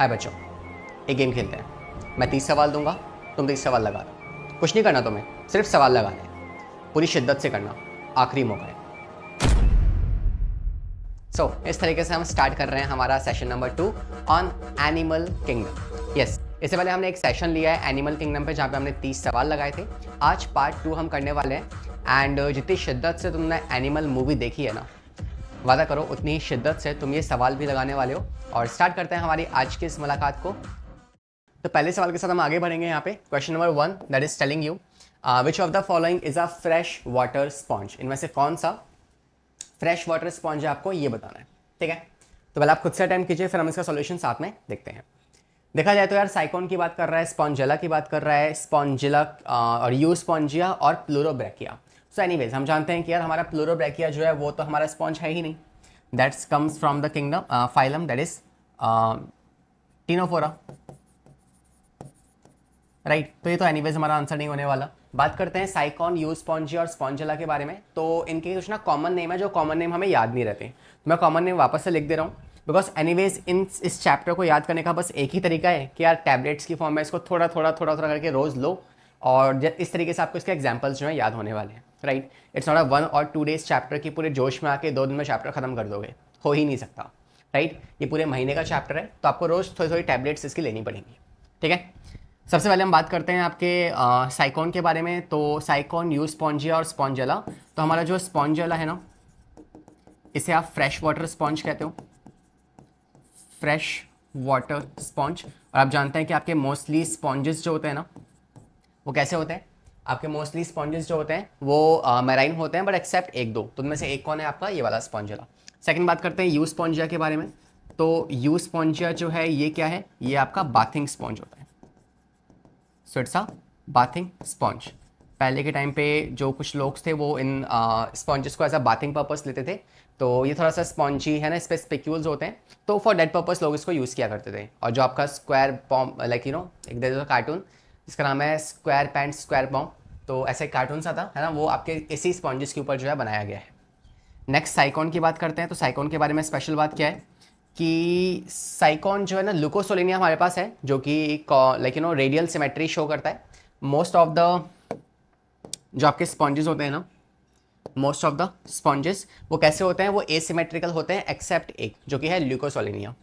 आए बच्चों एक गेम खेलते हैं मैं तीस सवाल दूंगा तुम तीस सवाल लगा दो कुछ नहीं करना तुम्हें सिर्फ सवाल लगाने पूरी शिद्दत से करना आखिरी मौका है सो so, इस तरीके से हम स्टार्ट कर रहे हैं हमारा session number two on animal kingdom yes इससे पहले हमने एक सेशन लिया है एनिमल किंगडम पे जहाँ पे हमने तीस सवाल लगाए थे आज पार्ट टू हम करने वाले हैं एंड जितनी शिद्दत से तुमने एनिमल मूवी देखी है ना वादा करो उतनी शिद्दत से तुम ये सवाल भी लगाने वाले हो और स्टार्ट करते हैं हमारी आज की इस मुलाकात को तो पहले सवाल के साथ हम आगे बढ़ेंगे यहाँ पे question number one that is telling you which of the following is a fresh water sponge इनमें से कौन सा फ्रेश वाटर स्पॉन्ज है आपको ये बताना है ठीक है तो पहले आप खुद से अटैम्प्ट कीजिए फिर हम इसका सोल्यूशन साथ में देखते हैं देखा जाए तो यार साइकोन की बात कर रहा है स्पॉन्जेला की बात कर रहा है स्पॉन्जिला uh, और यू स्पॉन्जिया और प्लोरोब्रैकिया सो एनीवेज हम जानते हैं कि यार हमारा प्लूरोब्रैकिया जो है वो तो हमारा स्पॉन्ज है ही नहीं that's comes from the kingdom phylum that is Ctenophora right तो ये तो एनीवेज हमारा आंसर नहीं होने वाला बात करते हैं साइकॉन यू स्पॉन्जी और स्पॉन्जला के बारे में तो इनके कुछ ना कॉमन नेम है जो कॉमन नेम हमें याद नहीं रहते तो मैं कॉमन नेम वापस से लिख दे रहा हूँ बिकॉज एनीवेज इन इस चैप्टर को याद करने का बस एक ही तरीका है कि यार टैबलेट्स की फॉर्म में इसको थोड़ा थोड़ा थोड़ा थोड़ा करके रोज़ लो और इस तरीके से आपको इसके एग्जाम्पल्स जो है याद होने वाले हैं right it's not a one और टू डेज चैप्टर की पूरे जोश में आके दो दिन में चैप्टर खत्म कर दोगे हो ही नहीं सकता राइट right? ये पूरे महीने का चैप्टर है तो आपको रोज़ थोड़ी थोड़ी टैबलेट्स इसकी लेनी पड़ेंगी ठीक है सबसे पहले हम बात करते हैं आपके साइकॉन के बारे में तो साइकॉन यू स्पॉन्जिया और स्पॉन्जला तो हमारा जो स्पॉन्जला है ना इसे आप फ्रेश वाटर स्पॉन्ज कहते हो फ्रेश वाटर स्पॉन्ज और आप जानते हैं कि आपके मोस्टली स्पॉन्जेस जो होते हैं ना वो कैसे होते हैं आपके मोस्टली स्पॉन्जेस जो होते हैं वो मैराइन uh, होते हैं बट एक्सेप्ट एक दो तो उनमें से एक कौन है आपका ये वाला स्पॉन्जला सेकेंड बात करते हैं यू स्पॉन्जिया के बारे में तो यू स्पॉन्जिया जो है ये क्या है ये आपका बाथिंग स्पॉन्ज होता है so it's a bathing sponge पहले के टाइम पे जो कुछ लोग थे वो इन स्पॉन्जेस uh, को एज अ बाथिंग पर्पस लेते थे तो ये थोड़ा सा स्पॉन्जी है ना इस पर स्पेक्यूल्स होते हैं तो फॉर डेट पर्पज लोग इसको यूज़ किया करते थे और जो आपका स्क्वायर पॉम लाइक यू नो एक कार्टून जिसका नाम है स्क्वायर पैंट स्क्वायर पाँव तो ऐसे एक कार्टून सा था है ना वो आपके इसी स्पॉन्जेस के ऊपर जो है बनाया गया है नेक्स्ट साइकॉन की बात करते हैं तो साइकॉन के बारे में स्पेशल बात क्या है कि साइकॉन जो है ना लुकोसोलिनिया हमारे पास है जो कि like you know radial symmetry show करता है मोस्ट ऑफ द जो आपके स्पॉन्जेस होते हैं ना मोस्ट ऑफ द स्पॉन्जेस वो कैसे होते हैं वो एसिमेट्रिकल होते हैं एक्सेप्ट एक जो कि है Leucosolenia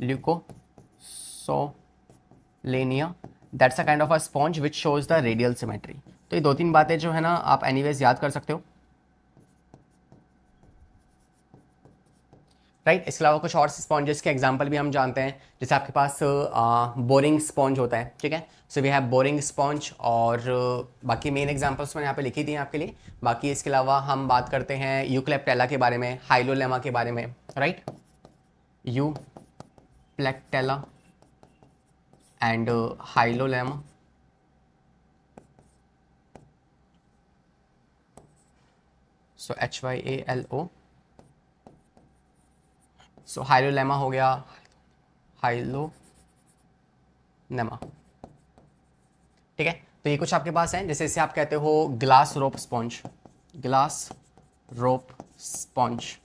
Leucosolenia that's a kind of a sponge which shows the radial symmetry तो ये दो तीन बातें जो है ना आप एनीवेज याद कर सकते हो राइट right? इसके अलावा कुछ और स्पॉन्जेस के एग्जाम्पल भी हम जानते हैं जैसे आपके पास बोरिंग स्पॉन्ज होता है ठीक है so we have boring sponge और uh, बाकी मेन एग्जाम्पल्स मैंने यहाँ पे लिखी दी आपके लिए बाकी इसके अलावा हम बात करते हैं यूक्लेप्टेला के बारे में हाइलोलेमा के बारे में right Euplectella and Hyalonema so H Y A L O so Hyalonema हो गया हाइलो नेमा ठीक है तो ये कुछ आपके पास है जैसे इसे आप कहते हो glass rope sponge glass rope sponge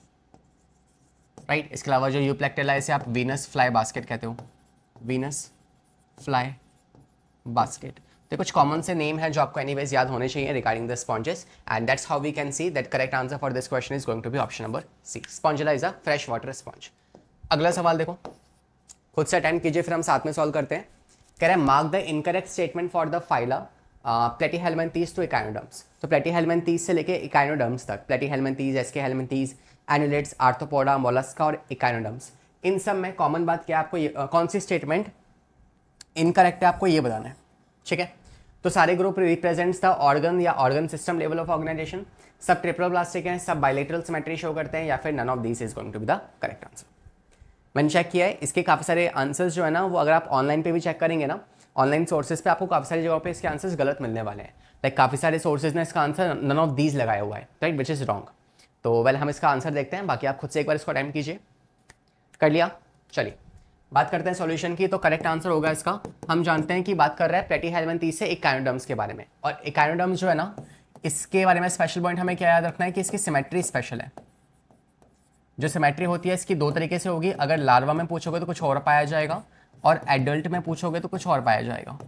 right इसके अलावा जो यूप्लेक्टेला इसे आप वीनस फ्लाई बास्केट कहते हो वीनस फ्लाई बास्केट तो कुछ कॉमन से नेम है जो आपको एनीवेज याद होने चाहिए regarding the sponges and that's how we can see that correct answer for this question is going to be option number C Spongilla is a fresh water sponge अगला सवाल देखो खुद से अटेंड कीजिए फिर हम साथ में सॉल्व करते हैं कह रहे हैं mark the incorrect statement for the phyla platyhelminthes to echinoderms तो प्लेटी तीस से लेके इकाइनोडम्स तक प्लेटी platyhelminthes aschelminthes annelids arthropoda mollusca और इकाइनोडम्स इन सब में कॉमन बात क्या आपको uh, कौन सी स्टेटमेंट इनकरेक्ट है आपको ये बताना है ठीक है तो सारे ग्रुप रिप्रेजेंट्स द ऑर्गन या organ system level of organisation सब ट्रिपल प्लास्टिक हैं सब बायोलेटरल सिमेट्री शो करते हैं या फिर none of this is going to be the correct answer मैंने चेक किया है इसके काफ़ी सारे आंसर्स जो है ना वो अगर आप ऑनलाइन पे भी चेक करेंगे ना ऑनलाइन सोर्सेज पे आपको काफ़ी सारी जगहों पे इसके आंसर्स गलत मिलने वाले हैं लाइक काफ़ी सारे सोर्सेज ने इसका आंसर नन ऑफ दीज लगाया हुआ है राइट विच इज़ रॉन्ग तो वेल हम इसका आंसर देखते हैं बाकी आप खुद से एक बार इसको अटैम्प्ट कीजिए कर लिया चलिए बात करते हैं सॉल्यूशन की तो करेक्ट आंसर होगा इसका हम जानते हैं कि बात कर रहे हैं प्लेटी तीस से इकायोडम्स के बारे में और इकायोडम्स जो है ना इसके बारे में स्पेशल पॉइंट हमें क्या याद रखना है कि इसकी सिमेट्री स्पेशल है जो सिमेट्री होती है इसकी दो तरीके से होगी अगर लार्वा में पूछोगे तो कुछ और पाया जाएगा और एडल्ट में पूछोगे तो कुछ और पाया जाएगा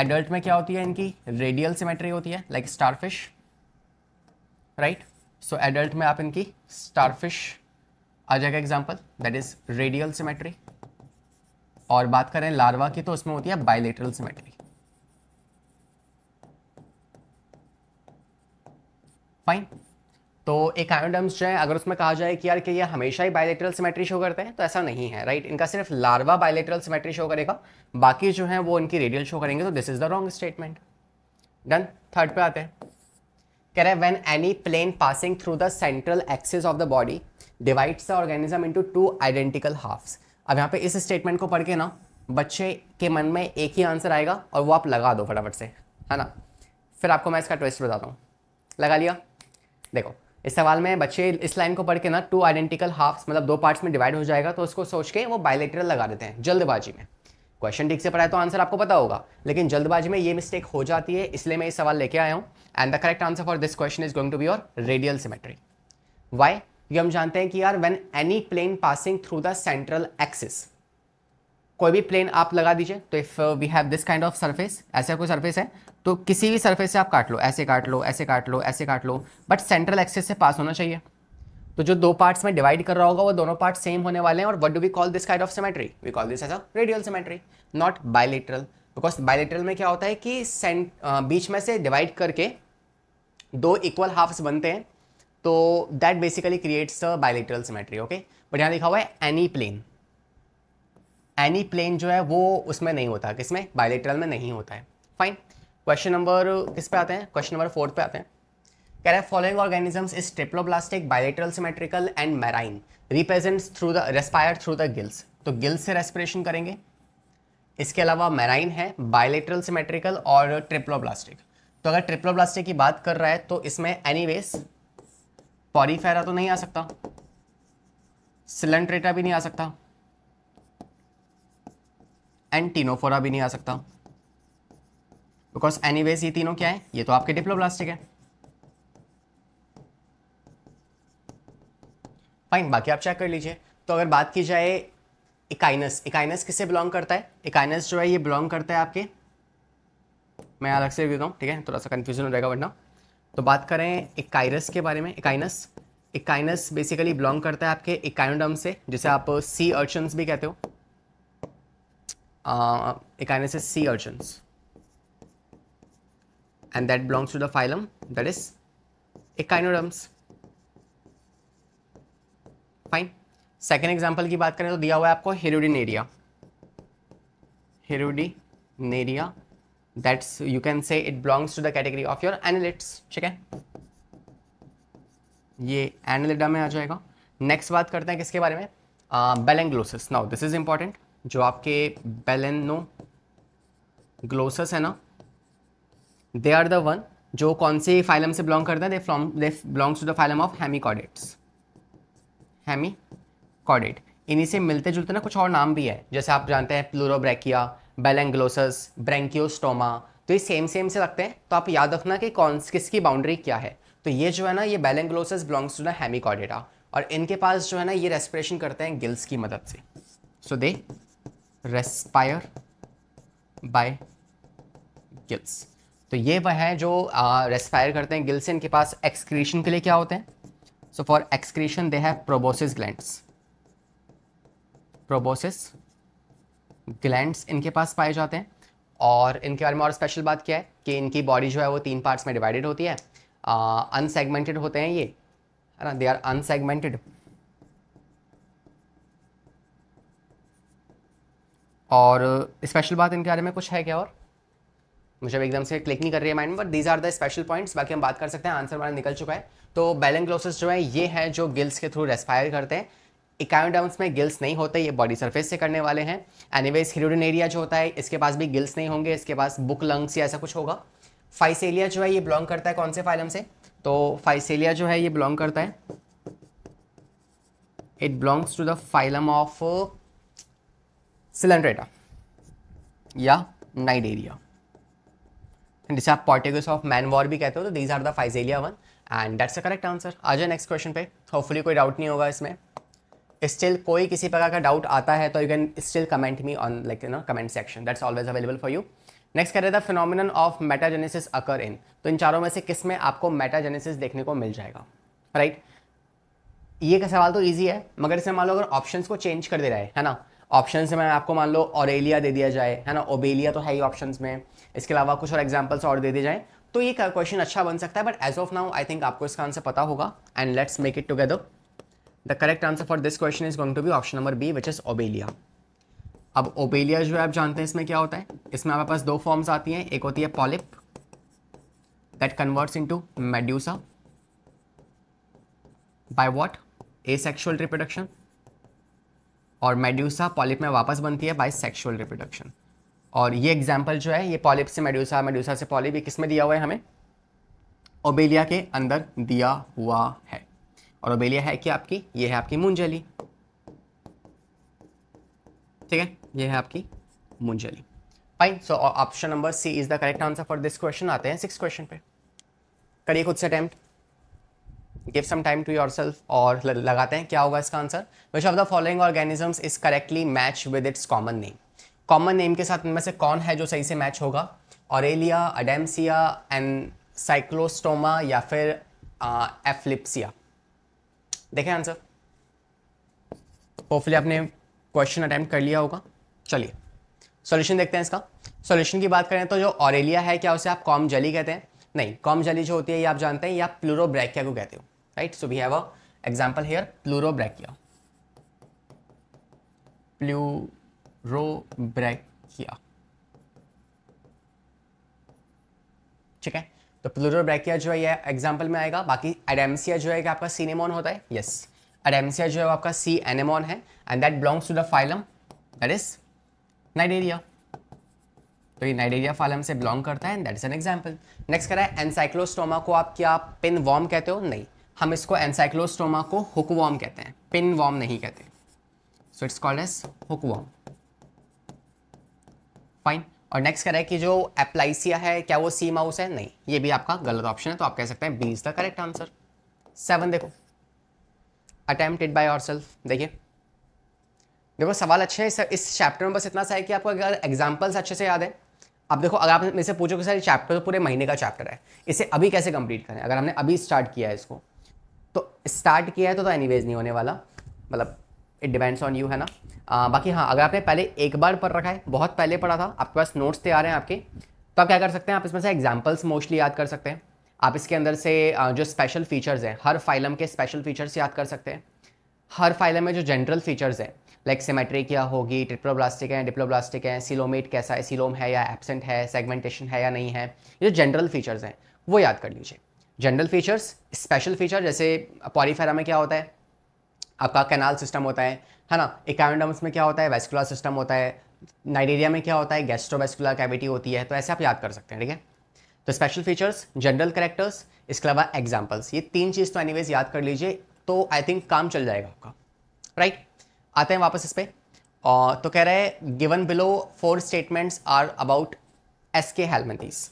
एडल्ट में क्या होती है इनकी रेडियल सिमेट्री होती है like starfish right so adult में आप इनकी स्टारफिश आ जाएगा example that is radial symmetry और बात करें लार्वा की तो उसमें होती है बाइलेटरल सिमेट्री फाइन तो एक आयोडम्स जो है अगर उसमें कहा जाए कि यार कि ये हमेशा ही बायोलेटरल सिमेट्री शो करते हैं तो ऐसा नहीं है राइट इनका सिर्फ लार्वा बायोलेटरल सिमेट्री शो करेगा बाकी जो है वो इनकी रेडियल शो करेंगे तो this is the wrong statement done third पे आते हैं कह रहे हैं when any plane passing through the central axis of the body divides the organism into two identical halves अब यहाँ पे इस स्टेटमेंट को पढ़ के ना बच्चे के मन में एक ही आंसर आएगा और वो आप लगा दो फटाफट से है ना फिर आपको मैं इसका ट्विस्ट बताता हूँ लगा लिया देखो इस सवाल में बच्चे इस लाइन को पढ़ के ना टू आइडेंटिकल हाफ मतलब दो पार्ट्स में डिवाइड हो जाएगा तो उसको सोच के वो बायोलेटरल लगा देते हैं जल्दबाजी में क्वेश्चन ठीक से पढ़ाए तो आंसर आपको पता होगा लेकिन जल्दबाजी में ये मिस्टेक हो जाती है इसलिए मैं ये सवाल लेके आया हूँ and the correct answer for this question is going to be your radial symmetry why ये हम जानते हैं कि यार when any plane passing through the central axis कोई भी प्लेन आप लगा दीजिए तो if we have this kind of surface ऐसा कोई सर्फेस है तो किसी भी सर्फेस से आप काट लो ऐसे काट लो ऐसे काट लो ऐसे काट लो बट सेंट्रल एक्सिस से पास होना चाहिए तो जो दो पार्ट्स में डिवाइड कर रहा होगा वो दोनों पार्ट सेम होने वाले हैं और what do we call this kind of symmetry we call this as a radial symmetry not bilateral because bilateral में क्या होता है कि सेंट uh, बीच में से डिवाइड करके दो इक्वल हाफ्स बनते हैं तो that basically creates a bilateral symmetry okay but यहाँ लिखा हुआ है एनी प्लेन एनी प्लेन जो है वो उसमें नहीं होता किसमें बायलेटरल में नहीं होता है फाइन क्वेश्चन नंबर किस पे आते हैं क्वेश्चन नंबर फोर्थ पे आते हैं कह रहे हैं following organisms is triploblastic bilateral symmetrical and marine represents through the respire through the gills तो गिल्स से रेस्पिरेशन करेंगे इसके अलावा मैराइन है बायलेटरल सिमेट्रिकल और ट्रिप्लोब्लास्टिक तो अगर ट्रिप्लोब्लास्टिक की बात कर रहा है तो इसमें एनी पॉरीफेरा तो नहीं आ सकता सिलेंट्रेटा भी नहीं आ सकता एंड टीनोफोरा भी नहीं आ सकता बिकॉज एनीवेज ये तीनों क्या है ये तो आपके डिप्लोब्लास्टिक है फाइन बाकी आप चेक कर लीजिए तो अगर बात की जाए इकाइनस इकाइनस किससे बिलोंग करता है इकाइनस जो है ये बिलोंग करता है आपके मैं अलग से भी देता हूँ ठीक है थोड़ा सा कंफ्यूजन हो जाएगा वरना तो बात करें इकाइरस के बारे में इकाइनस इकाइनस बेसिकली बिलोंग करता है आपके इकाइनोडम से जिसे आप सी अर्चन्स भी कहते हो echinus is sea urchins and that belongs to the phylum that is echinoderms fine second example की बात करें तो दिया हुआ है आपको हेरोडिनेरिया नेरिया that's you can say it belongs to the category of your analytics ठीक है ये एनालिडा में आ जाएगा नेक्स्ट बात करते हैं किसके बारे में balanoglossus now this is important जो आपके बेलेनो ग्लोसस है ना दे आर द वन जो कौन से फाइलम से बिलोंग करते हैं they from they belongs to the phylum of hemichordates hemichordate इन्हीं से मिलते जुलते ना कुछ और नाम भी है जैसे आप जानते हैं प्लोरोब्रैकिया बेलेंग्लोसस ब्रेंक्योस्टोमा तो ये सेम सेम से लगते हैं तो आप याद रखना कि कौन किसकी बाउंड्री क्या है तो ये जो है ना ये balanoglossus belongs to the hemichordata और इनके पास जो है ना ये रेस्पिरेशन करते हैं गिल्स की मदद से so they respire by gills तो ये वह है जो रेस्पायर करते हैं गिल्स इनके पास एक्सक्रीशन के लिए क्या होते हैं so for excretion they have proboscis glands proboscis glands इनके पास पाए जाते हैं और इनके बारे में और स्पेशल बात क्या है कि इनकी बॉडी जो है वो तीन पार्ट्स में डिवाइडेड होती है अनसेगमेंटेड uh, होते हैं ये है ना दे आर अनसेगमेंटेड और स्पेशल बात इनके बारे में कुछ है क्या और मुझे एकदम से क्लिक नहीं कर रही है माइंड में but these are the special points बाकी हम बात कर सकते हैं आंसर हमारा निकल चुका है तो बैलेंग्लोसिस जो है ये है जो गिल्स के थ्रू रेस्पायर करते हैं इकायोडर्म्स में गिल्स नहीं होते ये बॉडी सरफेस से करने वाले हैं एनीवेज हिरोडन एरिया जो होता है इसके पास भी गिल्स नहीं होंगे इसके पास बुक लंग्स या ऐसा कुछ होगा फाइसेलिया जो है ये बिलोंग करता है कौन से फाइलम से तो फाइसेलिया जो है ये बिलोंग करता है it belongs to the phylum of coelenterata या नाइड एरिया जिसे आप पॉर्टिकल्स ऑफ मैन वॉर भी कहते हो तो these are the physalia one and that's a correct answer आ जाए नेक्स्ट क्वेश्चन पे होपफुली कोई डाउट नहीं होगा इसमें स्टिल कोई किसी प्रकार का डाउट आता है तो you can still comment me on like you know comment section that's always available for you next कर रहे थे phenomenon of metagenesis occur in तो इन चारों में से किस में आपको मेटाजेनेसिस देखने को मिल जाएगा राइट ये का सवाल तो ईजी है मगर इसमें मान लो अगर ऑप्शन को चेंज कर दे रहा है है ना ऑप्शन से मैं आपको मान लो ऑरेलिया दे दिया जाए है ना ओबेलिया तो है ही ऑप्शन में इसके अलावा कुछ और एग्जाम्पल्स और दे दिए जाए तो ये क्वेश्चन अच्छा बन सकता है but as of now I think आपको इसका आंसर पता होगा and let's make it together the correct answer for this question is going to be option number B which is obelia अब ओबेलिया जो है आप जानते हैं इसमें क्या होता है इसमें आपके पास दो फॉर्म्स आती हैं एक होती है polyp that converts into medusa by what asexual reproduction और मेड्यूसा पॉलिप में वापस बनती है बाय सेक्सुअल रिप्रोडक्शन और ये एग्जाम्पल जो है ये पॉलिप से मेड्यूसा मेड्यूसा से पॉलिप ये किस में दिया हुआ है हमें ओबेलिया के अंदर दिया हुआ है और ओबेलिया है क्या आपकी ये है आपकी मुंजली ठीक है ये है आपकी मुंजली fine so option number C is the correct answer for this question आते हैं सिक्स क्वेश्चन पे करिए खुद से attempt give some time to yourself और लगाते हैं क्या होगा इसका आंसर which of the following organisms is correctly match with its common name common name के साथ इनमें से कौन है जो सही से मैच होगा ऑरेलिया अडेम्सिया एंड साइक्लोस्टोमा या फिर एफ्लिप्सिया uh, देखें आंसर होपफुली आपने क्वेश्चन अटेम्प्ट कर लिया होगा चलिए सॉल्यूशन देखते हैं इसका सॉल्यूशन की बात करें तो जो ऑरेलिया है क्या उसे आप कॉम जली कहते हैं नहीं कॉम जली जो होती है ये आप जानते हैं या आप प्लूरोब्रैकिया को कहते हो right so we have a example brachia pleurobrachia pleurobrachia ठीक है तो ब्रैकिया जो है एग्जाम्पल में आएगा बाकी एडेमसिया जो है कि आपका सीनेमोन होता है यस एडेमसिया जो है आपका सी एनेमोन है and that belongs to the phylum that is cnidaria तो ये नाइडेरिया फाइलम से बिलोंग करता है and that is an example next करा है एनसाइक्लोस्टोमा को आप क्या पिन वॉर्म कहते हो नहीं हम इसको एनसाइक्लोस्टोमा को हुक वॉर्म कहते हैं पिन वॉर्म नहीं कहते so it's called as hook worm fine और नेक्स्ट कह रहा है कि जो एप्लाइसिया है क्या वो सी माउस है नहीं ये भी आपका गलत ऑप्शन है तो आप कह सकते हैं B is the correct answer seven देखो अटेम्प्ट बाय योर सेल्फ देखिए देखो सवाल अच्छे हैं इस चैप्टर में बस इतना सा है कि आपको अगर एग्जाम्पल्स अच्छे से याद है अब देखो अगर आप मेरे से पूछो कि सर चैप्टर तो पूरे महीने का चैप्टर है इसे अभी कैसे कंप्लीट करें अगर हमने अभी स्टार्ट किया है इसको तो स्टार्ट किया है तो, तो वेज नहीं होने वाला मतलब इट डिपेंड्स ऑन यू है ना आ, बाकी हाँ अगर आपने पहले एक बार पढ़ रखा है बहुत पहले पढ़ा था आपके पास नोट्स तैयार हैं आपके तो आप क्या कर सकते हैं आप इसमें से एग्जाम्पल्स मोस्टली याद कर सकते हैं आप इसके अंदर से जो स्पेशल फीचर्स हैं हर फाइलम के स्पेशल फीचर्स याद कर सकते हैं हर फाइलम में जो जनरल फीचर्स हैं लाइक सिमेट्री क्या होगी ट्रिप्लोब्लास्टिक है डिप्लोब्लास्टिक है सिलोमेट कैसा है सिलोम है या एबसेंट है सेगमेंटेशन है या नहीं है ये जो जनरल फीचर्स हैं वो याद कर लीजिए जनरल फीचर्स स्पेशल फीचर जैसे पॉलीफेरा में क्या होता है आपका कैनाल सिस्टम होता है है ना इकावेंडम्स में क्या होता है वेस्कुलर सिस्टम होता है नाइडेरिया में क्या होता है गैस्ट्रोवेस्कुलर कैविटी होती है तो ऐसे आप याद कर सकते हैं ठीक है तो स्पेशल फीचर्स जनरल करेक्टर्स इसके अलावा एग्जाम्पल्स ये तीन चीज़ तो एनीवेज याद कर लीजिए तो आई थिंक काम चल जाएगा आपका राइट right? आते हैं वापस इस पर uh, तो कह रहे हैं given below four statements are about aschelminthes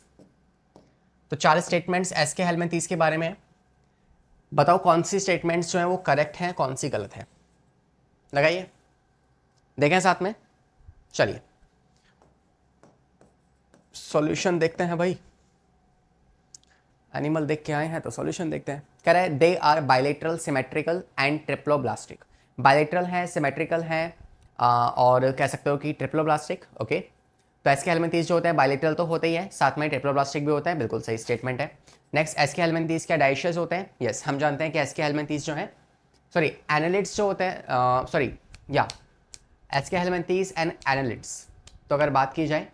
तो चार स्टेटमेंट्स एस के हेलमेंटीज़ के बारे में है बताओ कौन सी स्टेटमेंट्स जो हैं वो करेक्ट हैं कौन सी गलत है लगाइए देखें साथ में चलिए सॉल्यूशन देखते हैं भाई एनिमल देख के आए हैं तो सॉल्यूशन देखते हैं कह रहे हैं they are bilateral symmetrical and triploblastic bilateral हैं सिमेट्रिकल हैं और कह सकते हो कि ट्रिप्लोब्लास्टिक ओके तो ऐसे हेलमेंथीज जो होते हैं बायोलेट्रल तो होते ही है साथ में ट्रिप्लोब्लास्टिक भी होता है बिल्कुल सही स्टेटमेंट है नेक्स्ट एस के हेलमेंथीस क्या डाइशियस होते हैं यस yes, हम जानते हैं कि एस के हेलमेंतीस जो है सॉरी एनालिट्स जो होते हैं सॉरी या एस के हेलमेंतीस एंड एनालिट्स तो अगर बात की जाए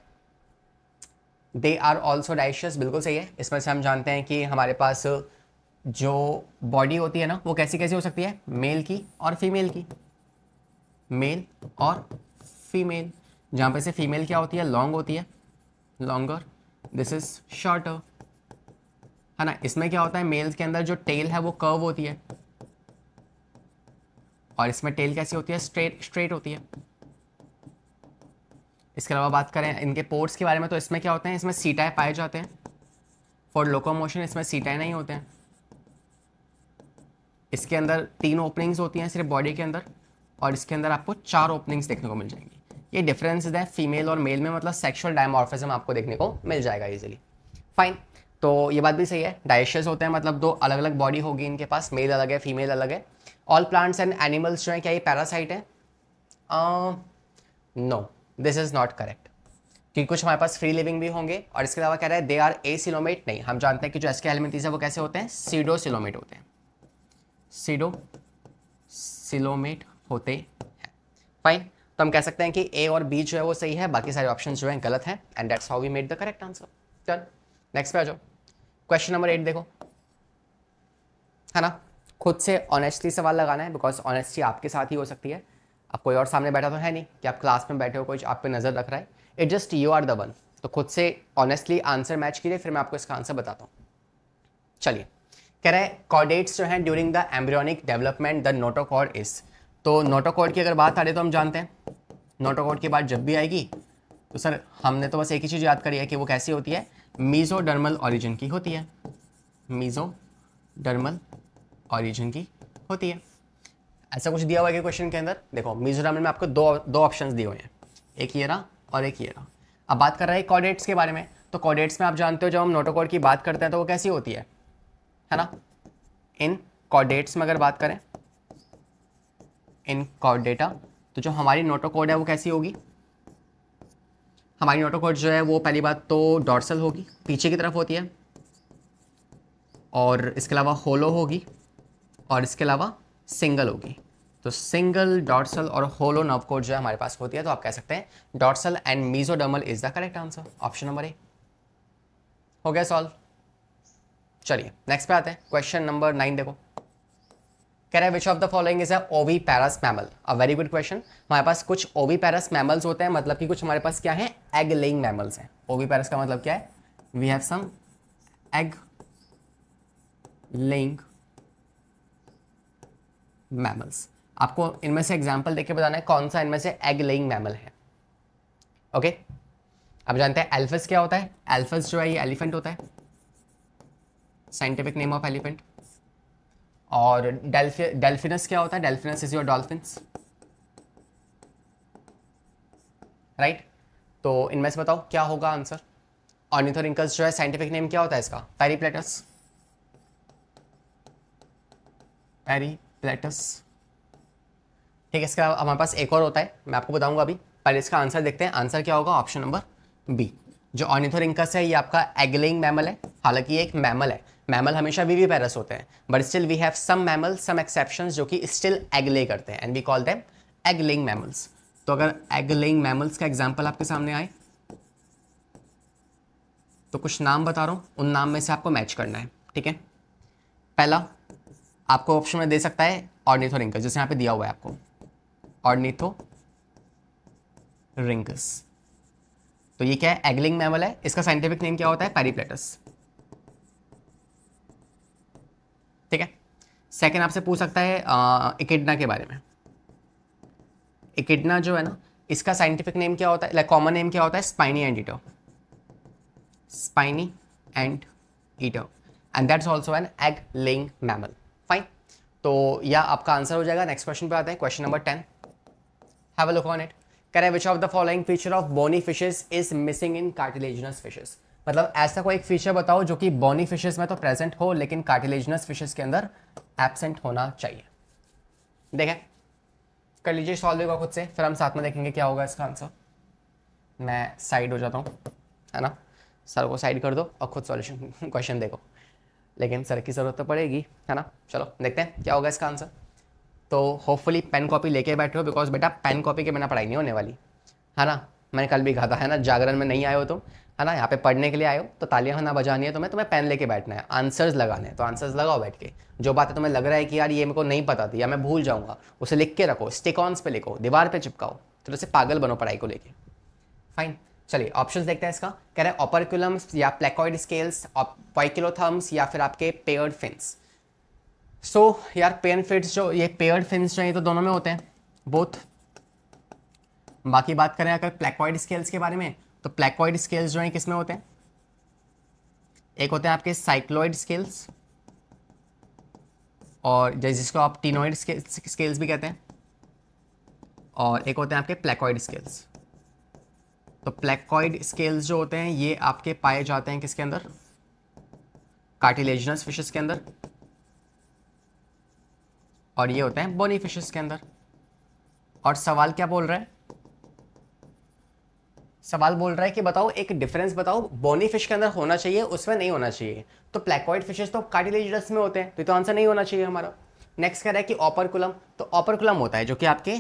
दे आर ऑल्सो डाइशियस बिल्कुल सही है इसमें से हम जानते हैं कि हमारे पास जो बॉडी होती है ना वो कैसी कैसी हो सकती है मेल की और फीमेल की मेल और फीमेल जहाँ पे से फीमेल क्या होती है लॉन्ग होती है लॉन्गर दिस इज शॉर्टर है ना इसमें क्या होता है मेल्स के अंदर जो टेल है वो कर्व होती है और इसमें टेल कैसी होती है स्ट्रेट स्ट्रेट होती है इसके अलावा बात करें इनके पोर्ट्स के बारे में तो इसमें क्या होते हैं इसमें सीटाए पाए जाते हैं फॉर लोकोमोशन इसमें सीटाए नहीं होते हैं इसके अंदर तीन ओपनिंग्स होती हैं सिर्फ बॉडी के अंदर और इसके अंदर आपको चार ओपनिंग्स देखने को मिल जाएंगी ये डिफरेंस है फीमेल और मेल में मतलब सेक्शुअल डायमोर्फिज्म आपको देखने को मिल जाएगा इजिली फाइन तो ये बात भी सही है डाइशियस होते हैं मतलब दो अलग अलग बॉडी होगी इनके पास मेल अलग है फीमेल अलग है ऑल प्लांट्स एंड एनिमल्स जो हैं क्या ये पैरासाइट हैं no this is not correct कि कुछ हमारे पास फ्री लिविंग भी होंगे और इसके अलावा कह रहा है दे आर ए सिलोमेट नहीं हम जानते हैं कि जो एसके एलिमेंटीज है वो कैसे होते हैं सीडो सिलोमेट होते हैं सीडो सिलोमेट होते हैं फाइन तो हम कह सकते हैं कि ए और बी जो है वो सही है बाकी सारे ऑप्शन जो है गलत हैं and that's how we made the correct answer चल नेक्स्ट पे आ जाओ क्वेश्चन नंबर एट देखो है ना खुद से ऑनेस्टली सवाल लगाना है बिकॉज ऑनेस्टी आपके साथ ही हो सकती है अब कोई और सामने बैठा तो है नहीं कि आप क्लास में बैठे हो कोई आप पे नज़र रख रहा है it just you are the one तो खुद से ऑनेस्टली आंसर मैच कीजिए फिर मैं आपको इसका आंसर बताता हूँ चलिए कह रहे हैं कॉर्डेट्स जो हैं during the embryonic development the notochord is तो नोटोकॉड की अगर बात आ रही तो हम जानते हैं नोटोकॉड की बात जब भी आएगी तो सर हमने तो बस एक ही चीज़ याद करी है कि वो कैसी होती है मीज़ोडर्मल ऑरिजिन की होती है मीज़ोडर्मल ऑरिजिन की होती है ऐसा कुछ दिया हुआ है क्वेश्चन के अंदर देखो मीजोडर्मल में आपको दो दो ऑप्शन दिए हुए हैं एक ये रहा और एक ये रहा अब बात कर रहा है कॉडेट्स के बारे में तो कॉडेट्स में आप जानते हो जब हम नोटोकॉड की बात करते हैं तो वो कैसी होती है है ना इन कॉडेट्स में अगर बात करें इन कॉडेटा तो जो हमारी नोटोकॉड है वो कैसी होगी हमारी नोटोकोट जो है वो पहली बात तो डॉर्सल होगी पीछे की तरफ होती है और इसके अलावा होलो होगी और इसके अलावा सिंगल होगी तो सिंगल डॉर्सल और होलो कोड जो है हमारे पास होती है तो आप कह सकते हैं dorsal and mesodermal is the correct answer option number A हो गया सॉल्व चलिए नेक्स्ट पे आते हैं क्वेश्चन नंबर नाइन देखो कह रहा है which of the following is a oviparous mammal a very good question हमारे पास कुछ ओवी पैरस मैमल्स होते हैं मतलब कि कुछ हमारे पास क्या है एग लेइंग मैमल्स हैं ओवी पैरस का मतलब क्या है we have some egg laying mammals आपको इनमें से एग्जाम्पल देके बताना है कौन सा इनमें से एग लेइंग मैमल है ओके okay? आप जानते हैं एल्फस क्या होता है एल्फस जो है ये एलिफेंट होता है साइंटिफिक नेम ऑफ एलिफेंट और डेल्फिन डेल्फिनस क्या होता है delphinus is your dolphins right तो इनमें से बताओ क्या होगा आंसर ऑर्निथोरिंकस जो है साइंटिफिक नेम क्या होता है इसका पेरीप्लेटस पेरीप्लेटस ठीक है इसके अलावा हमारे पास एक और होता है मैं आपको बताऊंगा अभी पहले इसका आंसर देखते हैं आंसर क्या होगा ऑप्शन नंबर बी जो ऑर्निथोरिंकस है ये आपका एगलिंग मैमल है हालांकि ये एक मैमल है मैमल हमेशा वीवीपैरस होते हैं but still we have some mammal some exception जो कि स्टिल एग ले करते हैं and we call them egg laying mammals तो अगर एग लेइंग मैमल्स का एग्जाम्पल आपके सामने आए तो कुछ नाम बता रहा हूँ उन नाम में से आपको मैच करना है ठीक है पहला आपको ऑप्शन में दे सकता है ऑर्निथो रिंकस जैसे यहाँ पे दिया हुआ है आपको ऑर्निथो रिंकस तो ये क्या है एगलिंग मैमल है इसका साइंटिफिक नेम क्या होता है पैरीप्लेटस ठीक है सेकेंड आपसे पूछ सकता है इकिडना के बारे में इकिडना जो है ना इसका साइंटिफिक नेम क्या होता है लाइक कॉमन नेम क्या होता है spiny anteater spiny anteater and that's also an egg laying mammal fine तो यह आपका आंसर हो जाएगा नेक्स्ट क्वेश्चन पे आते हैं question number ten have a look on it करें which of the following feature of bony fishes is missing in cartilaginous fishes मतलब ऐसा कोई एक फिशर बताओ जो कि बॉनी फिशेस में तो प्रेजेंट हो लेकिन कार्टिलेजनस फिशेस के अंदर एबसेंट होना चाहिए देखें कर लीजिए सॉल्व होगा खुद से फिर हम साथ में देखेंगे क्या होगा इसका आंसर मैं साइड हो जाता हूँ है ना सर को साइड कर दो और खुद सॉल्यूशन क्वेश्चन देखो लेकिन सर की ज़रूरत तो पड़ेगी है ना चलो देखते हैं क्या होगा इसका आंसर तो होपफुली पेन कॉपी लेके बैठे हो बिकॉज बेटा पेन कॉपी के बिना पढ़ाई नहीं होने वाली है ना मैंने कल भी कहा था है ना जागरण में नहीं आए हो तुम तो, है ना यहाँ पे पढ़ने के लिए आए हो तो तालियां होना बजानी है तुम्हें तुम्हें पेन लेके बैठना है आंसर्स लगाने हैं तो आंसर्स लगाओ बैठ के जो बातें तुम्हें लग रहा है कि यार ये मेरे को नहीं पता थी या मैं भूल जाऊँगा उसे लिख के रखो स्टिक ऑन्स पे लिखो दीवार पे चिपकाओ तो से पागल बनो पढ़ाई को लेके फाइन चलिए ऑप्शन देखते हैं इसका कह रहे हैं ऑपरकुलम्स या प्लेकॉइड स्केल्स पाइकिलोथम्स या फिर आपके पेयर्ड फिन्स सो यार पेन फिट्स जो ये पेयर्ड फिन्स जो है तो दोनों में होते हैं बोथ बाकी बात करें अगर प्लेकॉइड स्केल्स के बारे में तो प्लेकॉइड स्केल्स जो हैं किसमें होते हैं एक होते हैं आपके साइक्लॉइड स्केल्स और जिसको आप टीनोइड स्केल्स भी कहते हैं और एक होते हैं आपके प्लेकॉइड स्केल्स तो प्लेकॉइड स्केल्स जो होते हैं ये आपके पाए जाते हैं किसके अंदर कार्टिलेजनस फिशेस के अंदर और ये होते हैं बोनी फिशेस के अंदर और सवाल क्या बोल रहा है सवाल बोल रहा है कि बताओ एक डिफरेंस बताओ बोनी फिश के अंदर होना चाहिए उसमें नहीं होना चाहिए तो प्लेकॉइड फिशेस तो कार्टिलेजस में होते हैं तो ये तो आंसर नहीं होना चाहिए हमारा नेक्स्ट कह रहा है कि ऑपरकुलम तो ऑपरकुलम होता है जो कि आपके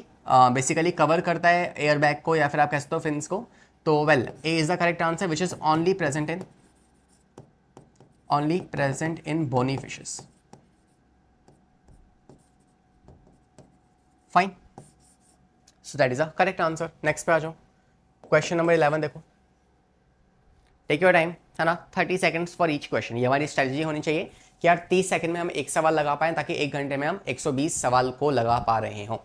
बेसिकली कवर करता है एयर बैग को या फिर आप कह सकते हो फिन्स को तो well A is the correct answer which is only present in only present in bony fishes fine so that is a correct answer next पे आ जाओ क्वेश्चन नंबर इलेवन देखो टेक योर टाइम है ना thirty seconds for each question ये हमारी strategy होनी चाहिए कि यार तीस सेकंड में हम एक सवाल लगा पाए ताकि एक घंटे में हम एक सौ बीस सवाल को लगा पा रहे हों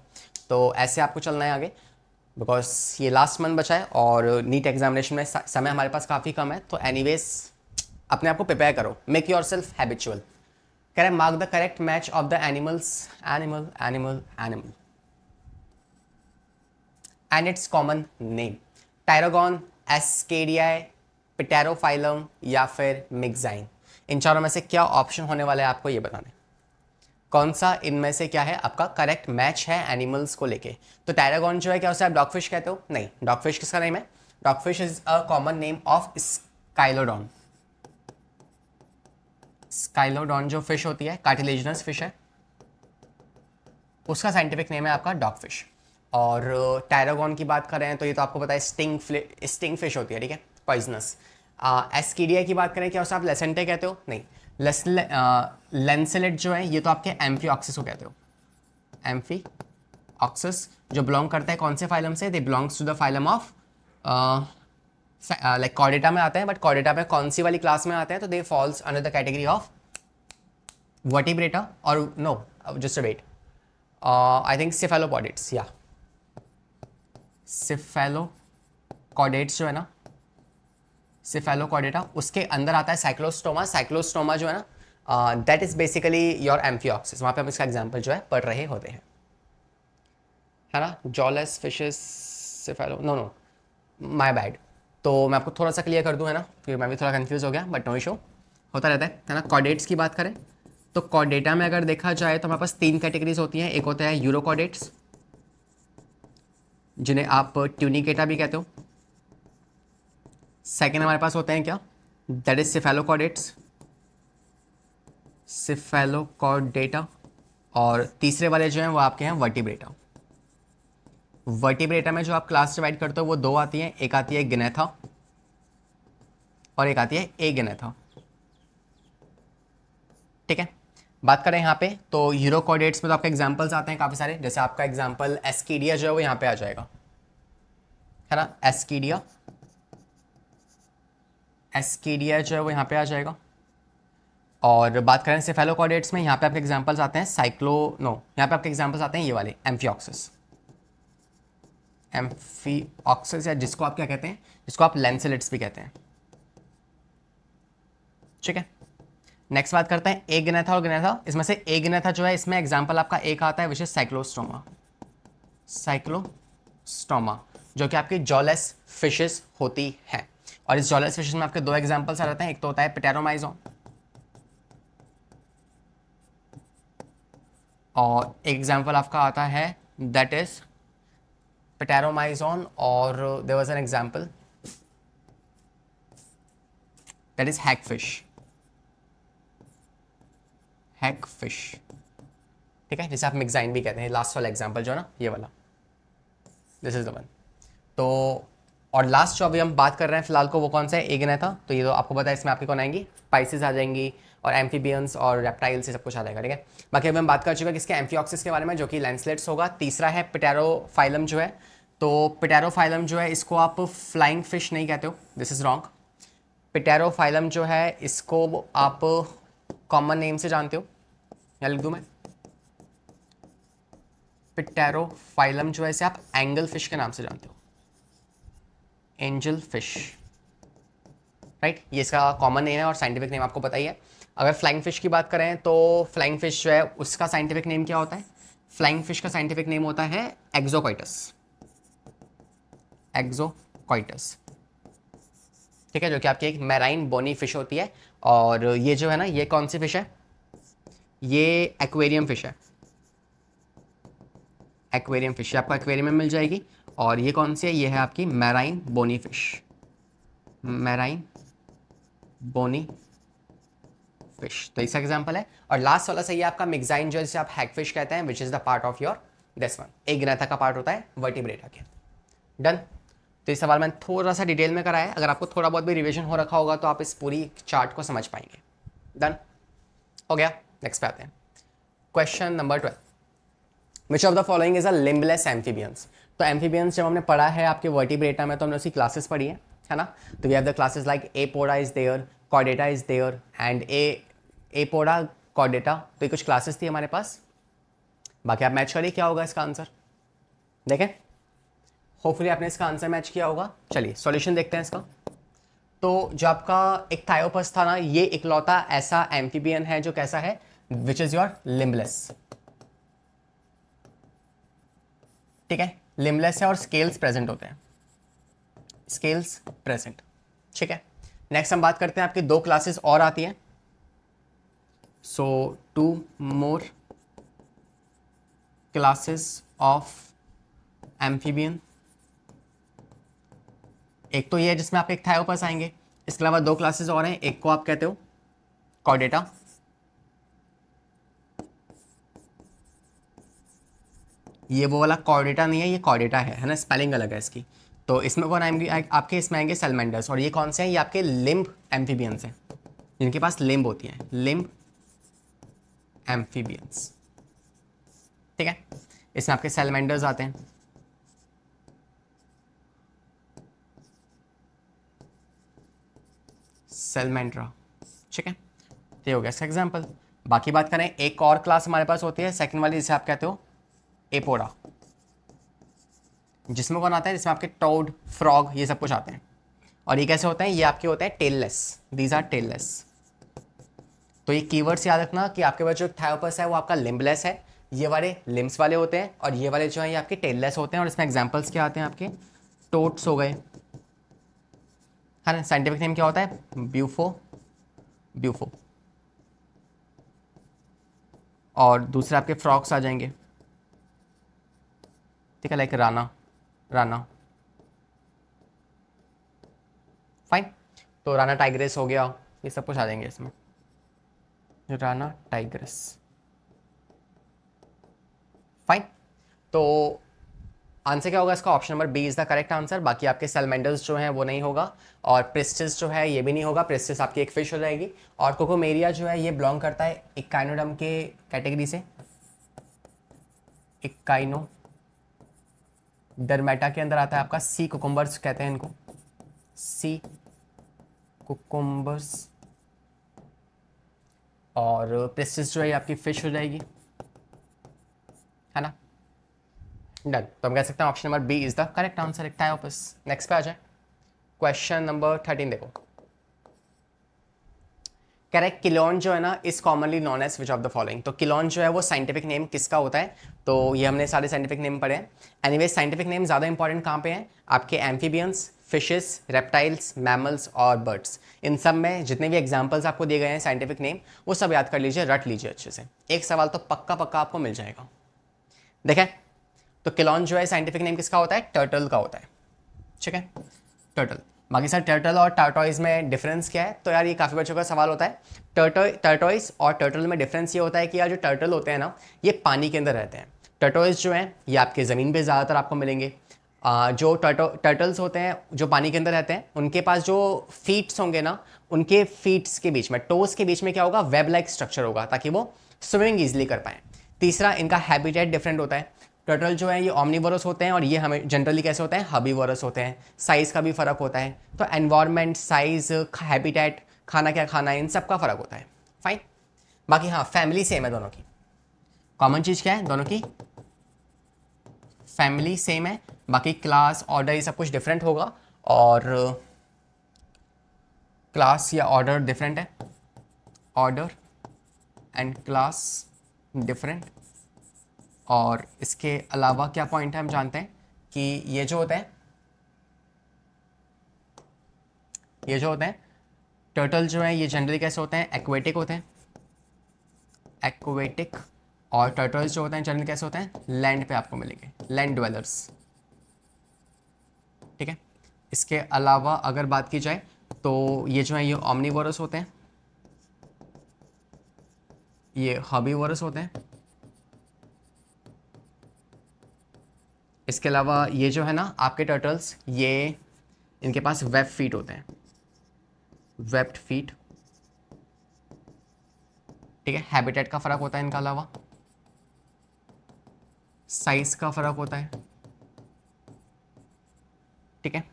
तो ऐसे आपको चलना है आगे बिकॉज ये लास्ट मंथ बचा है और नीट एग्जामिनेशन में समय हमारे पास काफ़ी कम है तो एनी अपने आप को प्रिपेयर करो मेक योर सेल्फ हैबिचुअल कह रहे mark the correct match of the animals animal animal animal and its common name टायरागॉन एस्केडियाई पिटेरोफाइलम या फिर मिग्जाइन इन चारों में से क्या ऑप्शन होने वाला है आपको ये बताने कौन सा इनमें से क्या है आपका करेक्ट मैच है एनिमल्स को लेके तो टायरागॉन जो है क्या उसे आप डॉगफिश कहते हो नहीं डॉगफिश किसका नेम है dogfish is a common name of scoliodon scoliodon जो फिश होती है कार्टिलेजनस फिश है उसका साइंटिफिक नेम है आपका डॉगफिश और टैरागॉन की बात करें तो ये तो आपको पता है स्टिंग स्टिंग फिश होती है ठीक है पॉइजनस एस्कीडिया की बात करें क्या उसे आप लेसेंटे कहते हो नहीं लेंसेलेट जो है ये तो आपके एम्फी ऑक्सिस को कहते हो एम्फी ऑक्सिस जो बिलोंग करता है कौन से फाइलम से they belongs to the phylum of like कॉडेटा में आते हैं बट कॉडेटा में कौन सी वाली क्लास में आते हैं तो they falls under the category of vertebrata और no just wait I think cephalochordates या सिफेलो कॉडेट्स जो है ना सिफेलो कॉडेटा उसके अंदर आता है साइक्लोस्टोमा साइक्लोस्टोमा जो है ना that is basically your amphioxus वहाँ पे हम इसका एग्जाम्पल जो है पढ़ रहे होते हैं है ना jawless fishes cephalo no no my bad तो मैं आपको थोड़ा सा क्लियर कर दूँ है ना क्योंकि मैं भी थोड़ा कन्फ्यूज़ हो गया बट नो इशो होता रहता है है ना कॉडेट्स की बात करें तो कॉडेटा में अगर देखा जाए तो हमारे पास तीन कैटेगरीज होती हैं एक होता है यूरो कॉडेट्स जिन्हें आप ट्यूनिकेटा भी कहते हो सेकेंड हमारे पास होते हैं क्या दैट इज सिफेलोकॉडेट्स सिफेलोकॉडेटा और तीसरे वाले जो हैं वो आपके हैं वर्टिब्रेटा वर्टिब्रेटा में जो आप क्लास डिवाइड करते हो वो दो आती हैं एक आती है गिनेथा और एक आती है ए गिनेथा ठीक है बात करें यहाँ पे तो हीरो कोऑर्डिनेट्स में तो आपके एग्जाम्पल्स आते हैं काफ़ी सारे जैसे आपका एग्जाम्पल एसकीडिया जो है वो यहाँ पे आ जाएगा है ना एसकीडिया एसकीडिया जो है वो यहाँ पे आ जाएगा और बात करें सेफेलो कोऑर्डिनेट्स में यहाँ पे आपके एग्जाम्पल्स आते हैं साइक्लो नो यहाँ पे आपके एग्जाम्पल्स आते हैं ये वाले एम्फी एम्फीऑक्सिस या जिसको आप क्या कहते हैं जिसको आप लेंसिलेट्स भी कहते हैं ठीक है नेक्स्ट बात करते हैं एक गिनेथा और गिनेथा इसमें से एक गिनेथा जो है इसमें एग्जाम्पल आपका एक आता है विच इज साइक्लोस्टोमा साइक्लोस्टोमा जो कि आपकी जॉलेस फिशेस होती है और इस जॉलेस फिशेस में आपके दो एग्जाम्पल्स आ जाते हैं एक तो होता है पिटेरोमाइजोन और एक एग्जाम्पल आपका आता है दैट इज पिटेरोमाइजोन और there was an example that is hag fish hag fish ठीक है जैसे आप मिगजाइन भी कहते हैं लास्ट वाला एग्जाम्पल जो है ना ये वाला दिस इज द वन तो और लास्ट जो अभी हम बात कर रहे हैं फिलहाल को वो कौन सा है एगन था तो ये तो आपको पता है इसमें आपकी कौन आएंगी स्पाइसिस आ जाएंगी और एम्फीबियंस और रेप्टाइल्स ये सब कुछ आ जाएगा ठीक है बाकी अभी हम बात कर चुके हैं किसके एम्फियोक्सिस के बारे में जो कि लैंडस्लेट्स होगा तीसरा है फाइलम जो है तो फाइलम जो है इसको आप फ्लाइंग फिश नहीं कहते हो दिस इज़ रॉन्ग फाइलम जो है इसको आप कॉमन नेम से जानते हो या लिख दू मैं फाइलम जो है इसे आप एंगल फिश के नाम से जानते हो एंजल फिश राइट ये इसका कॉमन नेम है और साइंटिफिक नेम आपको पता ही है अगर फ्लाइंग फिश की बात करें तो फ्लाइंग फिश जो है उसका साइंटिफिक नेम क्या होता है फ्लाइंग फिश का साइंटिफिक नेम होता है एग्जोकॉइटस एग्जोकॉइटस ठीक है जो कि आपकी एक मैराइन बोनी फिश होती है और ये जो है ना ये कौन सी फिश है ये एक्वेरियम फिश है एक्वेरियम फिश आपको एक्वेरियम में मिल जाएगी और ये कौन सी है ये है आपकी marine bony fish marine bony fish तो इसका एग्जाम्पल है और लास्ट वाला सही है आपका मिग्जाइन जो जिसे आप हैक फिश कहते हैं which is the part of your this one एक ग्रेथा का पार्ट होता है वर्टिब्रेटा के डन तो ये सवाल मैंने थोड़ा सा डिटेल में कराया अगर आपको थोड़ा बहुत भी रिविजन हो रखा होगा तो आप इस पूरी चार्ट को समझ पाएंगे डन हो गया नेक्स्ट पे आते हैं question number twelve which of the following is a limbless amphibians तो एम्फीबियंस जब हमने पढ़ा है आपके वर्टिब्रेटा में तो हमने उसकी क्लासेस पढ़ी है है ना तो we have the classes like Apoda is there Caudata is there and a Apoda Caudata तो ये कुछ क्लासेस थी हमारे पास बाकी आप मैच करिए क्या होगा इसका आंसर देखें होपफुली आपने इसका आंसर मैच किया होगा चलिए सॉल्यूशन देखते हैं इसका तो जो आपका एक थायोपस था ना ये इकलौता ऐसा एम्फीबियन है जो कैसा है विच इज योर लिम्बलेस ठीक है लिम्बलेस है और स्केल्स प्रेजेंट होते हैं स्केल्स प्रेजेंट ठीक है नेक्स्ट हम बात करते हैं आपकी दो क्लासेस और आती हैं so two more classes of amphibian एक तो ये है जिसमें आप एक थायोपस आएंगे इसके अलावा दो क्लासेस और हैं एक को आप कहते हो कॉडेटा ये वो वाला कॉडेटा नहीं है ये कॉडेटा है है ना स्पेलिंग अलग है इसकी तो इसमें कौन आएंगे आपके इसमें आएंगे सेलमेंडर्स और ये कौन से हैं ये आपके लिम्ब एम्फीबियंस हैं जिनके पास लिम्ब होती है लिम्ब एम्फीबियंस ठीक है इसमें आपके सेलमेंडर्स आते हैं सेलमेंड्रा ठीक है ये हो गया इसका एग्जाम्पल बाकी बात करें एक और क्लास हमारे पास होती है सेकंड वाली जिसे आप कहते हो एपोडा जिसमें कौन आता है जिसमें आपके टोड फ्रॉग ये सब कुछ आते हैं और ये कैसे होते हैं ये आपके होते हैं टेललेस दीज आर टेललेस तो ये कीवर्ड्स याद रखना कि आपके पास जो थायोपस है वो आपका लिम्बलेस है ये वाले लिम्स वाले होते हैं और ये वाले जो हैं ये आपके टेललेस होते हैं और इसमें एग्जाम्पल्स क्या आते हैं आपके टोट्स हो गए है ना साइंटिफिक नेम क्या होता है ब्यूफो ब्यूफो और दूसरे आपके फ्रॉक्स आ जाएंगे ठीक है लाइक राना राना फाइन तो राना टाइग्रेस हो गया ये सब कुछ आ जाएंगे इसमें राना टाइग्रेस फाइन तो आंसर क्या होगा इसका option number B is the correct answer बाकी आपके सेलमेंडल्स जो हैं वो नहीं होगा और प्रिस्टिस जो है ये भी नहीं होगा प्रिस्टिस आपकी एक फिश हो जाएगी और कोकोमेरिया जो है ये बिलोंग करता है इक्काइनोडम के कैटेगरी से इक्काइनो डरमेटा के अंदर आता है आपका सी कोकुम्बर्स कहते हैं इनको सी कोकुम्बर्स और प्रिस्टिस जो है आपकी फ़िश हो जाएगी डन तो हम कह सकते हैं option number B is the correct answer एक ऑफिस नेक्स्ट पे आ जाए क्वेश्चन नंबर थर्टीन देखो करेक्ट किलोन जो है ना is commonly known as which of the following तो किलोन जो है वो साइंटिफिक नेम किसका होता है तो ये हमने सारे साइंटिफिक नेम पढ़े हैं एनी साइंटिफिक नेम ज़्यादा इंपॉर्टेंट कहाँ पे हैं आपके एम्फीबियंस फिशेस रेप्टाइल्स मैमल्स और बर्ड्स इन सब में जितने भी एग्जाम्पल्स आपको दिए गए हैं साइंटिफिक नेम वो सब याद कर लीजिए रट लीजिए अच्छे से एक सवाल तो पक्का पक्का आपको मिल जाएगा देखें तो किलॉन जो है साइंटिफिक नेम किसका होता है टर्टल का होता है ठीक है टर्टल बाकी सर टर्टल और टर्टॉइज में डिफरेंस क्या है तो यार ये काफ़ी बच्चों का सवाल होता है टर्टो टर्टॉइस और टर्टल में डिफरेंस ये होता है कि यार जो टर्टल होते हैं ना ये पानी के अंदर रहते हैं टर्टोइज जो हैं ये आपके ज़मीन पर ज़्यादातर आपको मिलेंगे आ, जो टर्टो टर्टल्स होते हैं जो पानी के अंदर रहते हैं उनके पास जो फीट्स होंगे ना उनके फीट्स के बीच में टोस के बीच में क्या होगा वेब लाइक स्ट्रक्चर होगा ताकि वो स्विमिंग ईजिली कर पाएँ तीसरा इनका हैबिटेट डिफरेंट होता है टर्टल जो है ये ऑमनीवरस होते हैं और ये हमें जनरली कैसे होते हैं हबीवोरस होते हैं साइज़ का भी फ़र्क होता है तो एनवायरमेंट साइज़ हैबिटेट खाना क्या खाना है इन सब का फ़र्क होता है फाइन बाकी हाँ फैमिली सेम है दोनों की कॉमन चीज़ क्या है दोनों की फैमिली सेम है बाकी क्लास ऑर्डर ये सब कुछ डिफरेंट होगा और क्लास या ऑर्डर डिफरेंट है ऑर्डर एंड क्लास डिफरेंट और इसके अलावा क्या पॉइंट है हम जानते हैं कि ये जो होते हैं ये जो होते हैं टर्टल जो है ये जनरली कैसे होते हैं एक्वेटिक होते हैं एक्वेटिक और टर्टल्स जो होते हैं जनरली कैसे होते हैं लैंड पे आपको मिलेंगे लैंड ड्वेलर्स ठीक है इसके अलावा अगर बात की जाए तो ये जो है ये ऑमनी होते हैं ये हबी होते हैं इसके अलावा ये जो है ना आपके टर्टल्स ये इनके पास वेब फीट होते हैं वेब्ड फीट ठीक है हैबिटेट का फ़र्क होता है इनका अलावा साइज का फ़र्क होता है ठीक है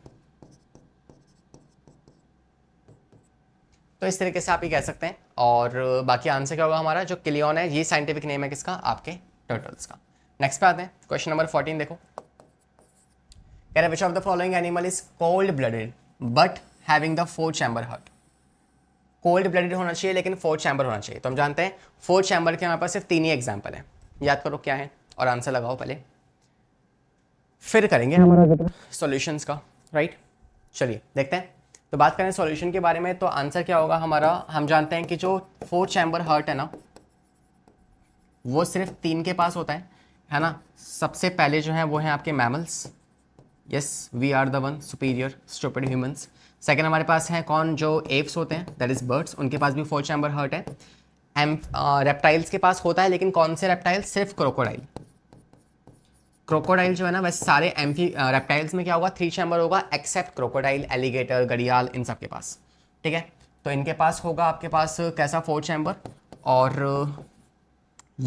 तो इस तरीके से आप ये कह सकते हैं और बाकी आंसर क्या होगा हमारा जो क्लियन है ये साइंटिफिक नेम है किसका आपके टर्टल्स का नेक्स्ट पे आते हैं क्वेश्चन नंबर फोर्टीन देखो कह रहे which of the following animal is cold blooded but having the four chamber heart cold blooded होना चाहिए लेकिन फोर चैम्बर होना चाहिए तो हम जानते हैं फोर चैम्बर के हमारे पास सिर्फ तीन ही एग्जाम्पल है याद करो क्या है और आंसर लगाओ पहले फिर करेंगे हमारा सॉल्यूशंस का राइट चलिए देखते हैं तो बात करें सोल्यूशन के बारे में तो आंसर क्या होगा हमारा हम जानते हैं कि जो फोर चैम्बर हर्ट है ना वो सिर्फ तीन के पास होता है है ना सबसे पहले जो है वो है आपके mammals yes we are the one superior स्टोपेड ह्यूमन्स सेकेंड हमारे पास हैं कौन जो एप्स होते हैं दैट इज बर्ड्स उनके पास भी फोर चैम्बर हर्ट है एम रेप्टाइल्स uh, के पास होता है लेकिन कौन से रेप्टाइल सिर्फ क्रोकोडाइल क्रोकोडाइल जो है ना वैसे सारे एम्फी रेप्टाइल्स uh, में क्या होगा थ्री चैम्बर होगा एक्सेप्ट क्रोकोडाइल एलिगेटर घड़ियाल इन सब के पास ठीक है तो इनके पास होगा आपके पास कैसा फोर चैम्बर और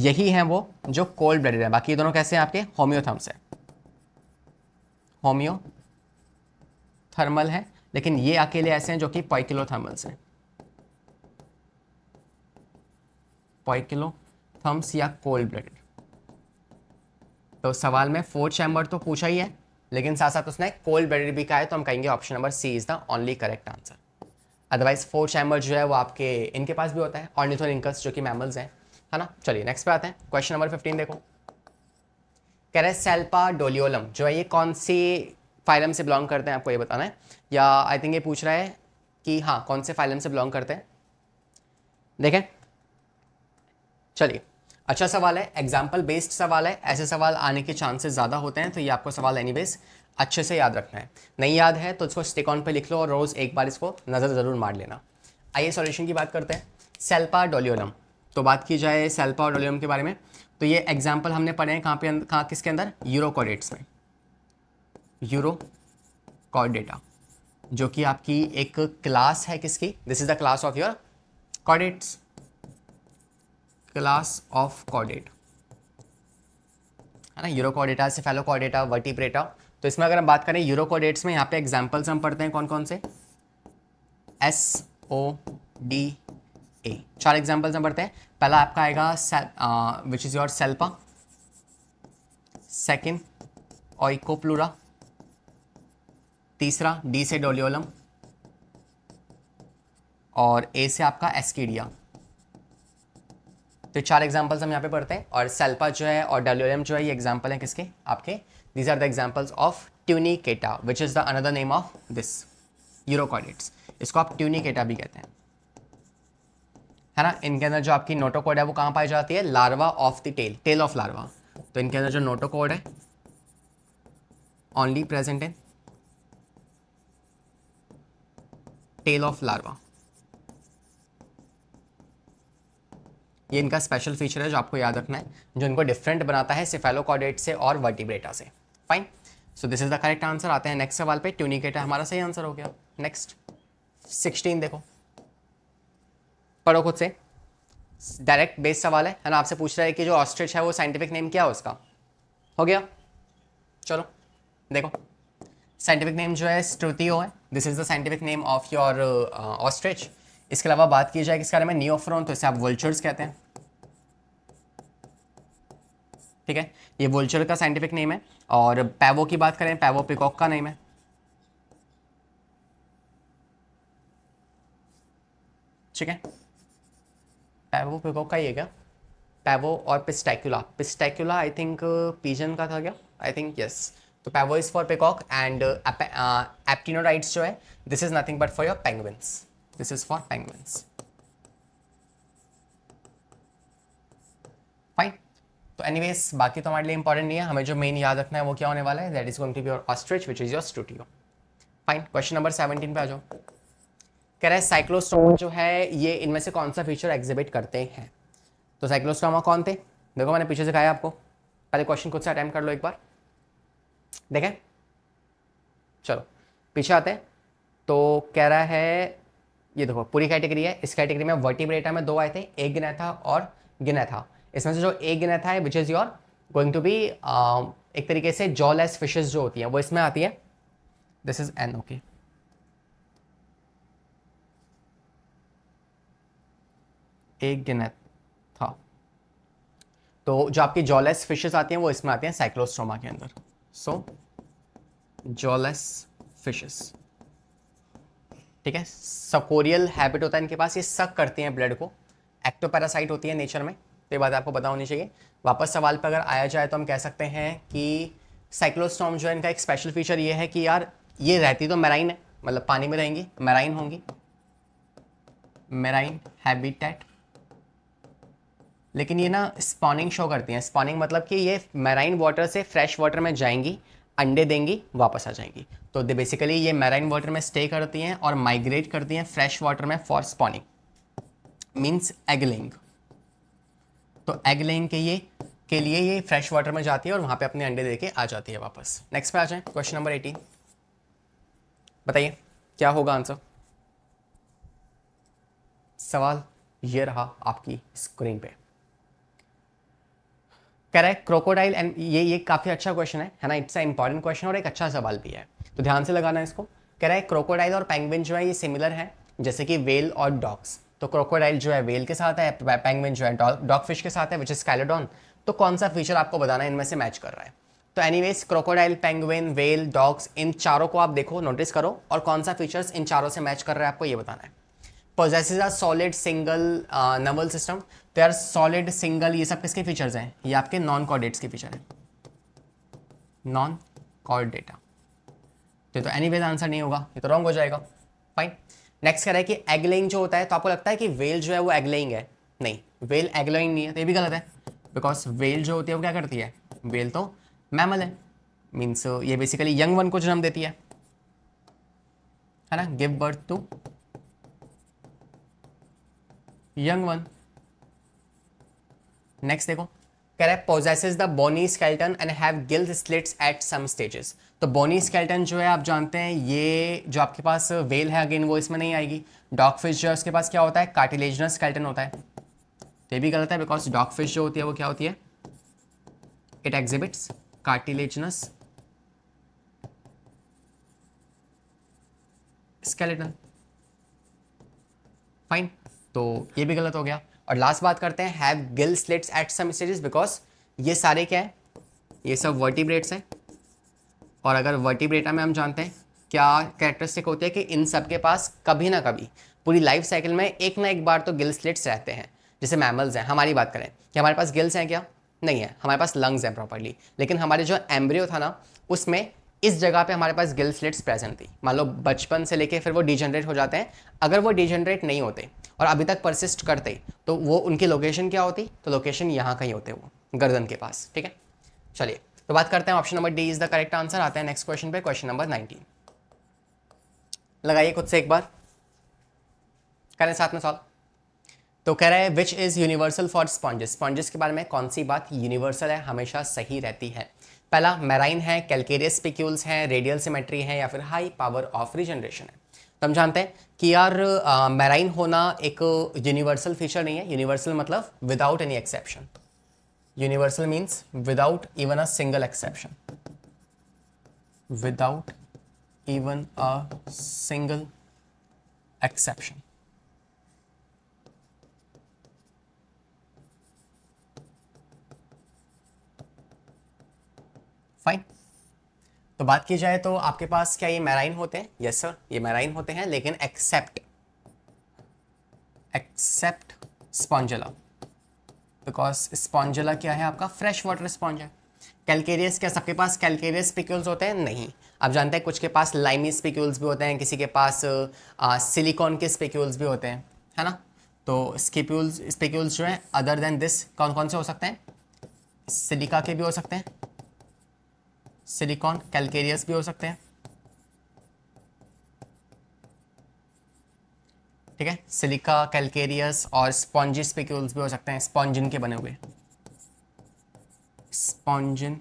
यही है वो जो कोल्ड ब्लडेड है बाकी दोनों कैसे हैं आपके होम्योथम्स है होमियो थर्मल है लेकिन ये अकेले ऐसे हैं जो कि पॉइकिलो थर्मल्स हैं पॉइकिलो थर्म्स या कोल्ड ब्लडेड तो सवाल में फोर्थ चैम्बर तो पूछा ही है लेकिन साथ साथ उसने कोल्ड ब्लडेड भी कहा है तो हम कहेंगे option number C is the only correct answer otherwise four chamber जो है वो आपके इनके पास भी होता है ऑर्निथोरिंकस जो कि मैमल्स हैं है ना चलिए नेक्स्ट पे आते हैं क्वेश्चन नंबर फिफ्टीन देखो कैरेसेल्पा डोलियोलम जो है ये कौन से फाइलम से बिलोंग करते हैं आपको ये बताना है या आई थिंक ये पूछ रहा है कि हाँ कौन से फाइलम से बिलोंग करते हैं देखें चलिए अच्छा सवाल है एग्जाम्पल बेस्ड सवाल है ऐसे सवाल आने के चांसेस ज़्यादा होते हैं तो ये आपको सवाल एनी अच्छे से याद रखना है नहीं याद है तो इसको स्टिक ऑन पर लिख लो और रोज़ एक बार इसको नज़र ज़रूर मार लेना आइए सॉल्यूशन की बात करते हैं सेल्पा डोलियोलम तो बात की जाए सेल्पा और डोलियम के बारे में तो ये एग्जाम्पल हमने पढ़े हैं कहाँ पे कहाँ किसके अंदर यूरो में यूरो कॉर्डेटा जो कि आपकी एक क्लास है किसकी this is the class of your chordates class of chordate है ना यूरो से फेलो कॉर्डेटा वर्टिप्रेटा तो इसमें अगर हम बात करें यूरो में यहाँ पे एग्जाम्पल्स हम पढ़ते हैं कौन कौन से एस ओ डी ए चार एग्जाम्पल्स में बढ़ते हैं पहला आपका आएगा which is your Salpa second Oikopleura तीसरा डी से डोलियोलम और ए से आपका एस्कीडिया तो चार एग्जाम्पल्स हम यहाँ पे पढ़ते हैं और सेल्पा जो है और डोलियोलम जो है ये एग्जाम्पल है किसके आपके these are the examples of Tunicata which is the another name of this Urochordates इसको आप ट्यूनिकेटा भी कहते हैं है ना इनके अंदर जो आपकी नोटोकोड है वो कहाँ पाई जाती है larva of the tail tail of larva तो इनके अंदर जो नोटोकोड है only present in tail of larva ये इनका स्पेशल फीचर है जो आपको याद रखना है जो इनको डिफरेंट बनाता है सिफेलोकॉडेट से और वर्टिब्रेटा से fine so this is the correct answer आते हैं नेक्स्ट सवाल पे ट्यूनिकेटा हमारा सही आंसर हो गया नेक्स्ट सिक्सटीन देखो पढ़ो खुद से डायरेक्ट बेस सवाल है है ना आपसे पूछ रहा है कि जो ऑस्ट्रिच है वो साइंटिफिक नेम क्या है उसका हो गया चलो देखो साइंटिफिक नेम जो है स्ट्रुतियो है this is the scientific name of your ostrich इसके अलावा बात की जाए किसके बारे में नियोफ्रोन तो इसे आप वल्चर्स कहते हैं ठीक है ये वोल्चर का साइंटिफिक नेम है और पैवो की बात करें पैवो पिकॉक का नेम है ठीक है पैवो पिकॉक का ही है क्या पैवो और पिस्टैक्यूला पिस्टैक्यूला आई थिंक पीजन का था क्या आई थिंक यस तो Pavo is for peacock and राइट्स जो है this is nothing but for your penguins this is for penguins fine तो एनीवेज बाकी तो हमारे लिए इंपॉर्टेंट नहीं है हमें जो मेन याद रखना है वो क्या होने वाला है that is going to be your ostrich which is your Struthio fine question number seventeen पे आ जाओ कह रहा है साइक्लोस्टोमा जो है ये इनमें से कौन सा फीचर एग्जिबिट करते हैं तो साइक्लोस्टोमा कौन थे देखो मैंने पीछे सिखाया आपको पहले क्वेश्चन खुद से अटैम्प्ट कर लो एक बार देखें चलो पीछे आते हैं तो कह रहा है ये देखो पूरी कैटेगरी है इस कैटेगरी में वर्टिब्रेटा में दो आए थे एक गिना था और गिना था इसमें से जो एक गिना था है which is your going to be एक तरीके से जॉलेस फिशेज जो होती हैं वो इसमें आती हैं दिस इज़ एन ओके एक दिन था तो जो आपकी जॉलेस फिशेस आती हैं वो इसमें आते हैं साइक्लोस्ट्रोमा के अंदर सो जॉलेस फिशेस ठीक है सकोरियल हैबिट होता है इनके पास ये सक करती हैं ब्लड को एक्टोपैरासाइट होती है नेचर में तो ये बात आपको पता होनी चाहिए वापस सवाल पर अगर आया जाए तो हम कह सकते हैं कि साइक्लोस्टॉम जो है इनका एक स्पेशल फीचर ये है कि यार ये रहती तो मैराइन है मतलब पानी में रहेंगी मैराइन होंगी मेराइन हैबिटेट लेकिन ये ना स्पॉनिंग शो करती हैं स्पॉनिंग मतलब कि ये मैराइन वाटर से फ्रेश वाटर में जाएंगी अंडे देंगी वापस आ जाएंगी तो दे बेसिकली ये मैराइन वाटर में स्टे करती हैं और माइग्रेट करती हैं फ्रेश वाटर में फॉर स्पॉनिंग मीन्स एगलिंग तो एगलिंग के ये के लिए ये फ्रेश वाटर में जाती है और वहाँ पे अपने अंडे देके आ जाती है वापस नेक्स्ट पे आ जाए क्वेश्चन नंबर एटीन बताइए क्या होगा आंसर सवाल ये रहा आपकी स्क्रीन पे करेक्ट क्रोकोडाइल एंड ये ये काफ़ी अच्छा क्वेश्चन है है ना इट्स अ इंपॉर्टेंट क्वेश्चन और एक अच्छा सवाल भी है तो ध्यान से लगाना इसको करेक्ट क्रोकोडाइल और पैंगविन जो है ये सिमिलर है जैसे कि वेल और डॉग्स तो क्रोकोडाइल जो है वेल के साथ है पैंगविन जो है डॉग फिश के साथ है विच इज कैलेडॉन तो कौन सा फीचर आपको बताना है इनमें से मैच कर रहा है तो anyways crocodile penguin whale dogs इन चारों को आप देखो नोटिस करो और कौन सा फीचर्स इन चारों से मैच कर रहा है आपको ये बताना है possesses a solid single neural system तो यार सॉलिड सिंगल ये सब किसके फीचर्स हैं ये आपके नॉन कॉर्डेट्स के फीचर हैं नॉन कॉर्ड डेटा तो तो एनी वेज आंसर नहीं होगा ये तो रॉन्ग हो जाएगा फाइन नेक्स्ट कह रहा है कि एगलेइंग जो होता है तो आपको लगता है कि वेल जो है वो एगलेइंग है नहीं वेल एगलेइंग नहीं है तो ये भी गलत है बिकॉज वेल जो होती है वो क्या करती है वेल तो मैमल है मीन्स ये बेसिकली यंग वन को जन्म देती है है ना give birth to young one next देखो कह रहा है the bony skeleton and have गिल्ड स्लिट्स एट सम स्टेजेस तो बोनी स्केल्टन जो है आप जानते हैं ये जो आपके पास वेल है अगेन वो इसमें नहीं आएगी डॉग फिश जो है उसके पास क्या होता है कार्टिलेजनस स्केल्टन होता है तो ये भी गलत है बिकॉज डॉग फिश जो होती है वो क्या होती है it exhibits cartilaginous skeleton fine तो ये भी गलत हो गया और लास्ट बात करते हैं have gill slits at some stages because ये सारे क्या है ये सब वर्टिब्रेट्स हैं और अगर वर्टिब्रेटा में हम जानते हैं क्या कैरेक्टरिस्टिक होती है कि इन सब के पास कभी ना कभी पूरी लाइफ साइकिल में एक ना एक बार तो गिल स्लिट्स रहते हैं जैसे मैमल्स हैं हमारी बात करें कि हमारे पास गिल्स हैं क्या नहीं है हमारे पास लंग्स हैं प्रॉपरली लेकिन हमारे जो एम्ब्रियो था ना उसमें इस जगह पे हमारे पास गिल स्लिट्स प्रेजेंट थी मान लो बचपन से लेके फिर वो डिजनरेट हो जाते हैं अगर वो डिजनरेट नहीं होते और अभी तक परसिस्ट करते तो वो उनकी लोकेशन क्या होती तो लोकेशन यहाँ कहीं होते वो गर्दन के पास ठीक है चलिए तो बात करते हैं option number D is the correct answer आते हैं नेक्स्ट क्वेश्चन पे क्वेश्चन नंबर नाइनटीन लगाइए खुद से एक बार करें साथ में सॉल्व तो कह रहे हैं which is universal for sponges sponges के बारे में कौन सी बात यूनिवर्सल है हमेशा सही रहती है पहला मेराइन है कैलकेरियस पिक्यूल्स हैं रेडियल सिमेट्री है या फिर हाई पावर ऑफ रिजनरेशन है हम जानते हैं कि यार मैराइन होना एक यूनिवर्सल फीचर नहीं है यूनिवर्सल मतलब without any exception universal means without even a single exception without even a single exception fine तो बात की जाए तो आपके पास क्या ये मैराइन होते हैं यस सर ये मैराइन होते हैं लेकिन except except Spongilla because Spongilla क्या है आपका फ्रेश वाटर स्पॉन्ज है कैलकेरियस क्या सबके पास कैलकेरियस स्पिक्यूल्स होते हैं नहीं आप जानते हैं कुछ के पास लाइमी स्पिक्यूल्स भी होते हैं किसी के पास सिलिकॉन के स्पिक्यूल्स भी होते हैं है ना तो स्किप्यूल्स स्पिक्यूल्स जो हैं अदर देन दिस कौन कौन से हो सकते हैं सिलिका के भी हो सकते हैं सिलिकॉन कैलकेरियस भी हो सकते हैं ठीक है सिलिका कैलकेरियस और स्पॉन्जी स्पेक्यूल्स भी हो सकते हैं स्पॉन्जिन के बने हुए स्पॉन्जिन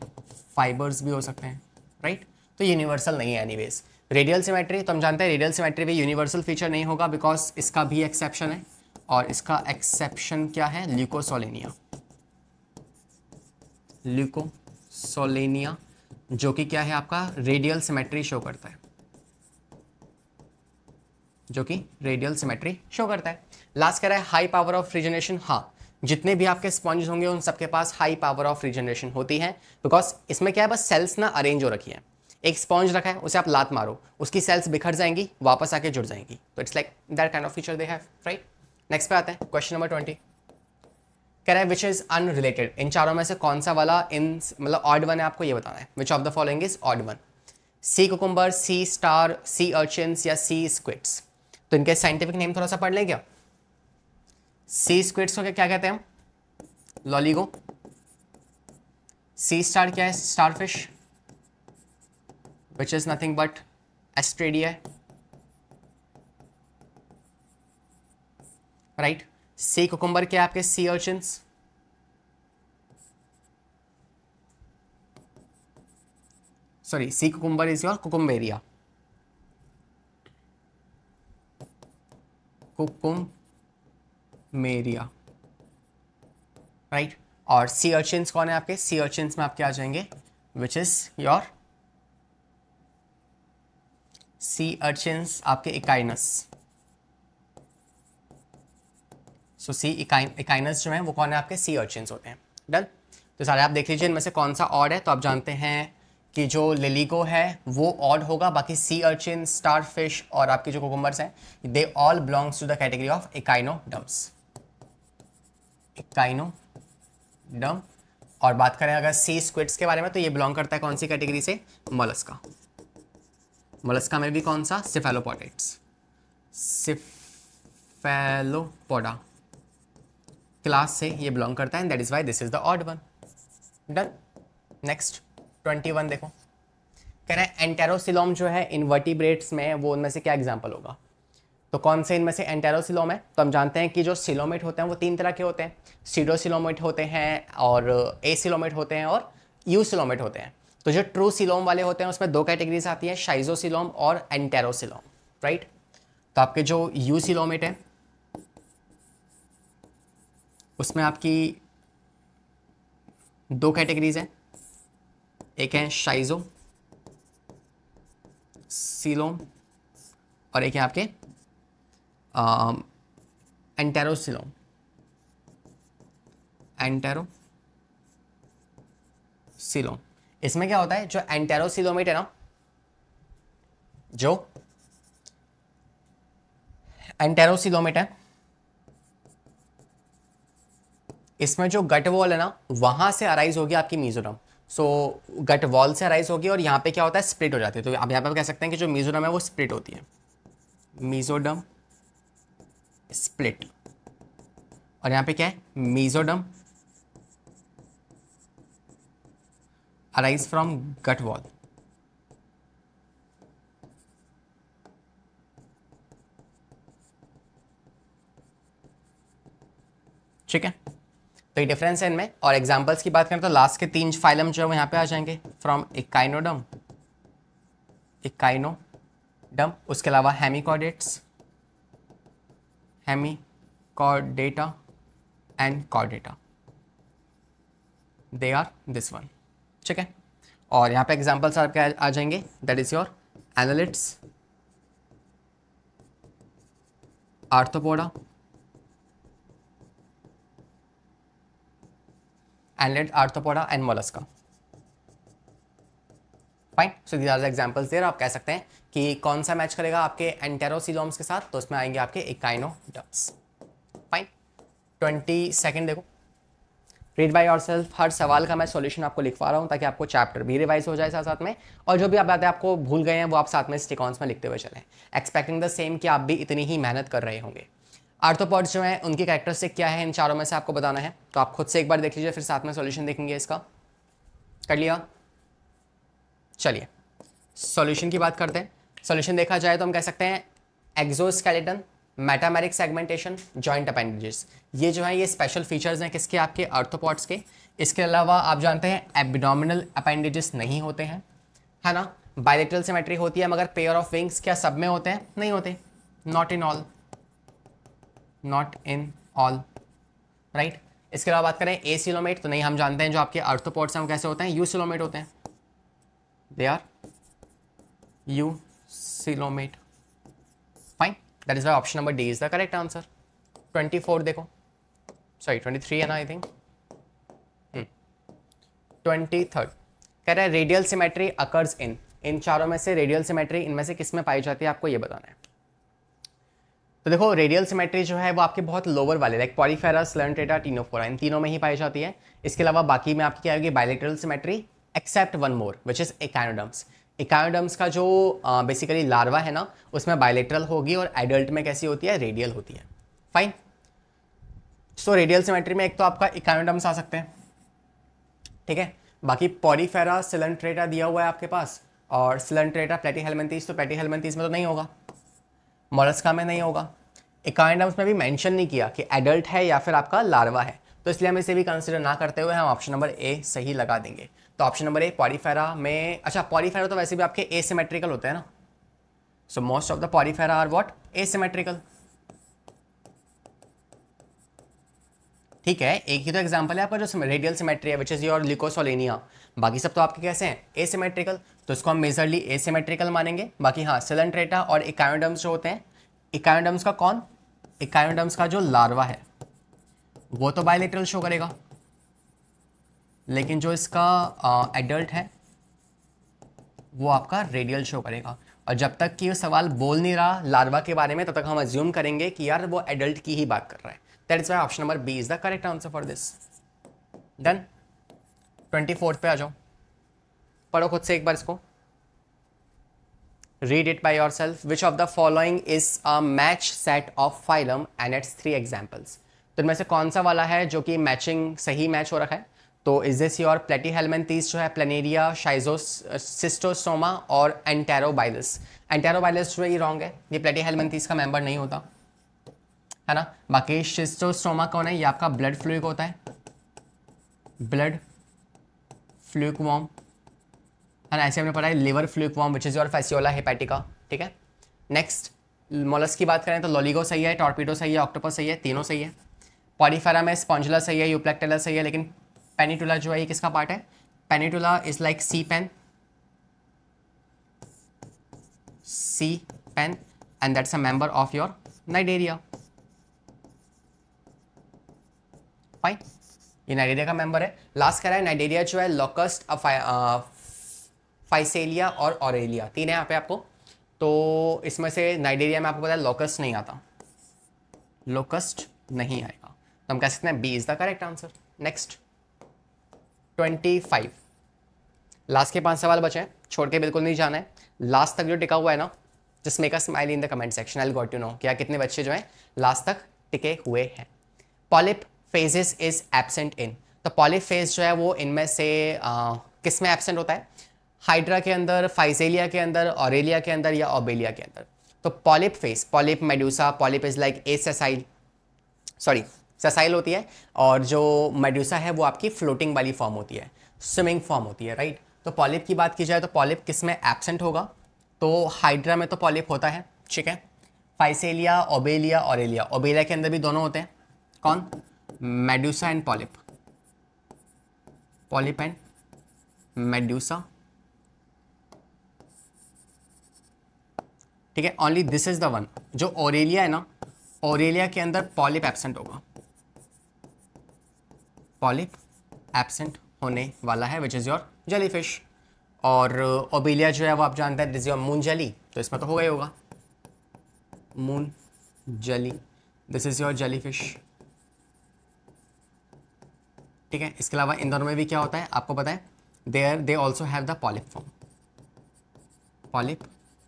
फाइबर्स भी हो सकते हैं राइट तो यूनिवर्सल नहीं है एनीवेज रेडियल सिमेट्री तो हम जानते हैं रेडियल सिमेट्री भी यूनिवर्सल फीचर नहीं होगा बिकॉज इसका भी एक्सेप्शन है और इसका एक्सेप्शन क्या है ल्यूकोसोलेनिया ल्यूकोसोलेनिया जो कि क्या है आपका रेडियल सिमेट्री शो करता है जो कि रेडियल सिमेट्री शो करता है लास्ट कह रहा है हाई पावर ऑफ रिजनरेशन हाँ जितने भी आपके स्पॉन्ज होंगे उन सबके पास हाई पावर ऑफ रिजनरेशन होती है बिकॉज इसमें क्या है बस सेल्स ना अरेंज हो रखी है एक स्पॉन्ज रखा है उसे आप लात मारो उसकी सेल्स बिखर जाएंगी वापस आके जुड़ जाएंगी तो it's like that kind of feature they have right next पे आते हैं क्वेश्चन नंबर ट्वेंटी है विच इज़ अनरिलेटेड इन चारों में से कौन सा वाला इन मतलब ऑड वन है आपको ये बताना है which of the following is odd one sea cucumber sea star sea urchins या सी स्क्विड्स तो इनके साइंटिफिक नेम थोड़ा सा पढ़ लें क्या सी स्क्विड्स को क्या कहते हैं लॉलीगो सी स्टार क्या है starfish which is nothing but Asterias right sea cucumber क्या आपके sea urchins sorry sea cucumber is your Cucumaria Cucumaria right और सी अर्चिन्स कौन है आपके सी अर्चिन्स में आपके आ जाएंगे which is your sea urchins आपके इकाइनस सो सी इकाइनस जो है वो कौन है आपके सी ऑर्चिन होते हैं डन तो सारे आप देख लीजिए इनमें से कौन सा ऑड है तो आप जानते हैं कि जो लिलीगो है वो ऑड होगा बाकी सी अर्चिन स्टार फिश और आपके जो कोकुम्बर्स हैं they all belongs to the category of echinoderms echinoderm और बात करें अगर सी स्क्विड्स के बारे में तो ये बिलोंग करता है कौन सी कैटेगरी से मोलस्का मोलस्का में भी कौन सा सिफेलोपोटेट्स सिफेलोपोडा क्लास से ये बिलोंग करता है that is why this is the odd one done next twenty one देखो कह रहे हैं एंटेरोसिलोम जो है इनवर्टिब्रेट्स में वो उनमें से क्या एग्जाम्पल होगा तो कौन से इनमें से एंटेरोसिलोम है तो हम जानते हैं कि जो सिलोमेट होते हैं वो तीन तरह के होते हैं सीडोसिलोमेट होते हैं और ए सिलोमेट होते हैं और यू सिलोमेट होते हैं तो जो ट्रू सिलोम वाले होते हैं उसमें दो कैटेगरीज आती हैं शाइजोसिलोम और एंटेरोसिलोम राइट तो आपके जो यू सिलोमेट है उसमें आपकी दो कैटेगरीज हैं एक है शाइजोम सीलोम और एक है आपके एंटेरोसिलोम एंटेरो सिलोम इसमें क्या होता है जो एंटेरोसिलोमेट है ना जो एंटेरोसिलोमेट है इसमें जो गट वॉल है ना वहाँ से अराइज होगी आपकी मिजोरम सो गट वॉल से अराइज होगी और यहाँ पे क्या होता है स्प्लिट हो जाती है तो आप यहाँ पर कह सकते हैं कि जो मिजोरम है वो स्प्लिट होती है मिजोडम स्प्लिट और यहाँ पे क्या है mesoderm arise from gut wall ठीक है तो ये डिफरेंस है इनमें और एग्जाम्पल्स की बात करें तो लास्ट के तीन फाइलम जो है वो यहाँ पे आ जाएंगे फ्रॉम इकाइनोडम डम उसके अलावा hemichordates Hemichordata and Chordata they are this one ठीक है और यहाँ पे एग्जाम्पल्स आपके आ जाएंगे that is your annelids Arthropoda annelid, arthropoda and molluscum. Fine so these are examples there आप कह सकते हैं कि कौन सा मैच करेगा आपके एंटेरोसिलोम्स के साथ तो उसमें आएंगे आपके इकाइनोडर्म्स फाइन ट्वेंटी सेकेंड देखो रीड बाई और सेल्फ हर सवाल का मैं सॉल्यूशन आपको लिखवा रहा हूँ ताकि आपको चैप्टर भी रिवाइज हो जाए साथ साथ में और जो भी आप बातें आपको भूल गए हैं वो आप साथ में स्टिकॉन्स में लिखते हुए चलें एक्सपेक्टिंग द सेम कि आप भी इतनी ही मेहनत कर रहे होंगे आर्थोपॉड्स जो हैं उनकी कैरेक्टरिस्टिक क्या है इन चारों में से आपको बताना है तो आप खुद से एक बार देख लीजिए फिर साथ में सॉल्यूशन देखेंगे इसका कर लिया चलिए सॉल्यूशन की बात करते हैं सॉल्यूशन देखा जाए तो हम कह सकते हैं exoskeleton metameric segmentation joint appendages ये जो है ये स्पेशल फीचर्स हैं किसके आपके आर्थोपॉड्स के इसके अलावा आप जानते हैं एबडोमिनल अपेंडेजेस नहीं होते हैं है ना बायोलेटरल सिमेट्री होती है मगर पेयर ऑफ विंग्स क्या सब में होते हैं नहीं होते not in all not in all right इसके अलावा बात करें ए सिलोमेट तो नहीं हम जानते हैं जो आपके अर्थोपोर्ट्स हैं वो कैसे होते हैं यू सिलोमेट होते हैं they are eucoelomate fine that is why option number D is the correct answer twenty four देखो सॉरी ट्वेंटी थ्री है ना आई थिंक ट्वेंटी थर्ड कह रहे हैं रेडियल सिमेट्री अकर्स इन इन चारों में से रेडियल सिमेट्री इनमें से किस में पाई जाती है आपको ये बताना है तो देखो रेडियल सिमेट्री जो है वो आपके बहुत लोअर वाले लाइक पॉलीफेरस लर्नटेटा टीनोफोरा इन तीनों में ही पाई जाती है इसके अलावा बाकी में आपकी क्या होगी bilateral symmetry except one more which is echinoderms echinoderms का जो बेसिकली uh, लार्वा है ना उसमें बायोलेटरल होगी और एडल्ट में कैसी होती है रेडियल होती है फाइन सो रेडियल सिमेट्री में एक तो आपका इकानोडम्स आ सकते हैं ठीक है बाकी पॉलीफेरा सिलेंट्रेटा दिया हुआ है आपके पास और सिलेंट्रेटा प्लेटी हेलमेंटीज तो प्लेटी हेलमेंटीज में तो नहीं होगा मोलस्का में नहीं होगा इकाइंडम्स में भी मैंशन नहीं किया कि एडल्ट है या फिर आपका लार्वा है तो इसलिए हम इसे भी कंसिडर ना करते हुए हम ऑप्शन नंबर ए सही लगा देंगे तो ऑप्शन नंबर ए पॉलीफेरा में अच्छा पॉलीफेरा तो वैसे भी आपके एसिमेट्रिकल होते हैं ना so most of the Porifera are what asymmetrical ठीक है एक ही तो एग्जांपल है आपका जो रेडियल सिमेट्री है विच इज़ योर लिकोसोलेनिया बाकी सब तो आपके कैसे हैं एसिमेट्रिकल तो इसको हम मेजरली एसिमेट्रिकल मानेंगे बाकी हाँ सिलेंट्रेटा और इकायोडम्स जो होते हैं इकायोडम्स का कौन इकायोडम्स का जो लार्वा है वो तो बायोलेटरल शो करेगा लेकिन जो इसका एडल्ट है वो आपका रेडियल शो करेगा और जब तक कि सवाल बोल नहीं रहा लार्वा के बारे में तब तो तक हम अज्यूम करेंगे कि यार वो एडल्ट की ही बात कर रहा है that is why option number B is the correct answer for this done twenty fourth पे आ जाओ पढ़ो खुद से एक बार इसको read it by yourself which of the following is a match set of phylum and its three examples तो इनमें से कौन सा वाला है जो कि मैचिंग सही मैच हो रखा है तो is this your Platyhelminthes जो है प्लेनेरिया शाइजोस और एंटेरोबाइलस एंटेरोबाइलस जो ये रॉन्ग है ये प्लेटी हेलमेंथीस का मेंबर नहीं होता है ना बाकी सिस्टोसोमा कौन है ये आपका ब्लड फ्लूक होता है ब्लड फ्लूकवॉम एंड ऐसे हमने पढ़ा है liver fluke worm which is your Fasciola hepatica ठीक है नेक्स्ट मोलस की बात करें तो लॉलीगो सही है टॉर्पीडो सही है ऑक्टोपस सही है तीनों सही है पॉडीफेरा में स्पॉन्जुला सही है यूप्लेक्टेला सही है लेकिन पेनीटूला जो है ये किसका पार्ट है Pennatula is like sea pen sea pen and that's a member of your Cnidaria fine ये नाइडेरिया का मेंबर है लास्ट कह रहा है नाइडेरिया जो है लोकस्ट फाइसेलिया और ऑरेलिया तीन है यहाँ पे आपको तो इसमें से नाइडेरिया में आपको पता है लोकस्ट नहीं आता लोकस्ट नहीं आएगा तो हम कह सकते हैं B is the correct answer next twenty five last के पांच सवाल बचे हैं छोड़ के बिल्कुल नहीं जाना है लास्ट तक जो टिका हुआ है ना just make a smile in the comment section I got you know क्या कितने बच्चे जो हैं लास्ट तक टिके हुए हैं polyp phases is absent in तो पॉलिप फेज जो है वो इनमें से आ, किस में एबसेंट होता है हाइड्रा के अंदर फाइजेलिया के अंदर ऑरेलिया के अंदर या ओबेलिया के अंदर तो polyp phase polyp medusa polyp is like a sessile sorry sessile होती है और जो मेड्यूसा है वो आपकी फ्लोटिंग वाली फॉर्म होती है स्विमिंग फॉर्म होती है राइट तो पॉलिप की बात की जाए तो पॉलिप किस में एबसेंट होगा तो हाइड्रा में तो पॉलिप होता है ठीक है फाइसेलिया ओबेलिया ऑरेलिया ओबेलिया के अंदर भी दोनों होते हैं कौन medusa and polyp polyp and medusa ठीक है only this is the one जो ओरेलिया है ना ओरेलिया के अंदर पॉलिप एबसेंट होगा पॉलिप एबसेंट होने वाला है विच इज़ योर जेलीफिश और ओबेलिया uh, जो है वो आप जानते हैं दिस योर मून जली तो इसमें तो होगा ही होगा मून जली दिस इज़ योर जेलीफिश ठीक है इसके अलावा इन दोनों में भी क्या होता है आपको पता है there they also have the polyp form polyp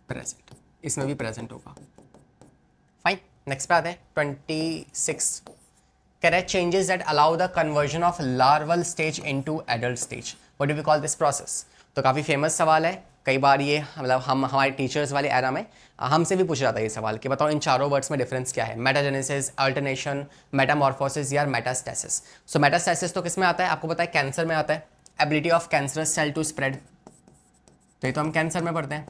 present इसमें भी प्रेजेंट होगा फाइन नेक्स्ट पे आते हैं twenty six correct changes that allow the conversion of larval stage into adult stage what do we call this process तो काफ़ी famous सवाल है कई बार ये मतलब हम हमारे टीचर्स वाले एरा में हमसे भी पूछा जाता है ये सवाल कि बताओ इन चारों वर्ड्स में डिफरेंस क्या है मेटाजेनेसिस अल्टरनेशन मेटामॉर्फोसिस या मेटास्टेसिस सो मेटास्टेसिस तो किस में आता है आपको पता है कैंसर में आता है ability of cancer cell to spread तो ये तो हम कैंसर में पढ़ते हैं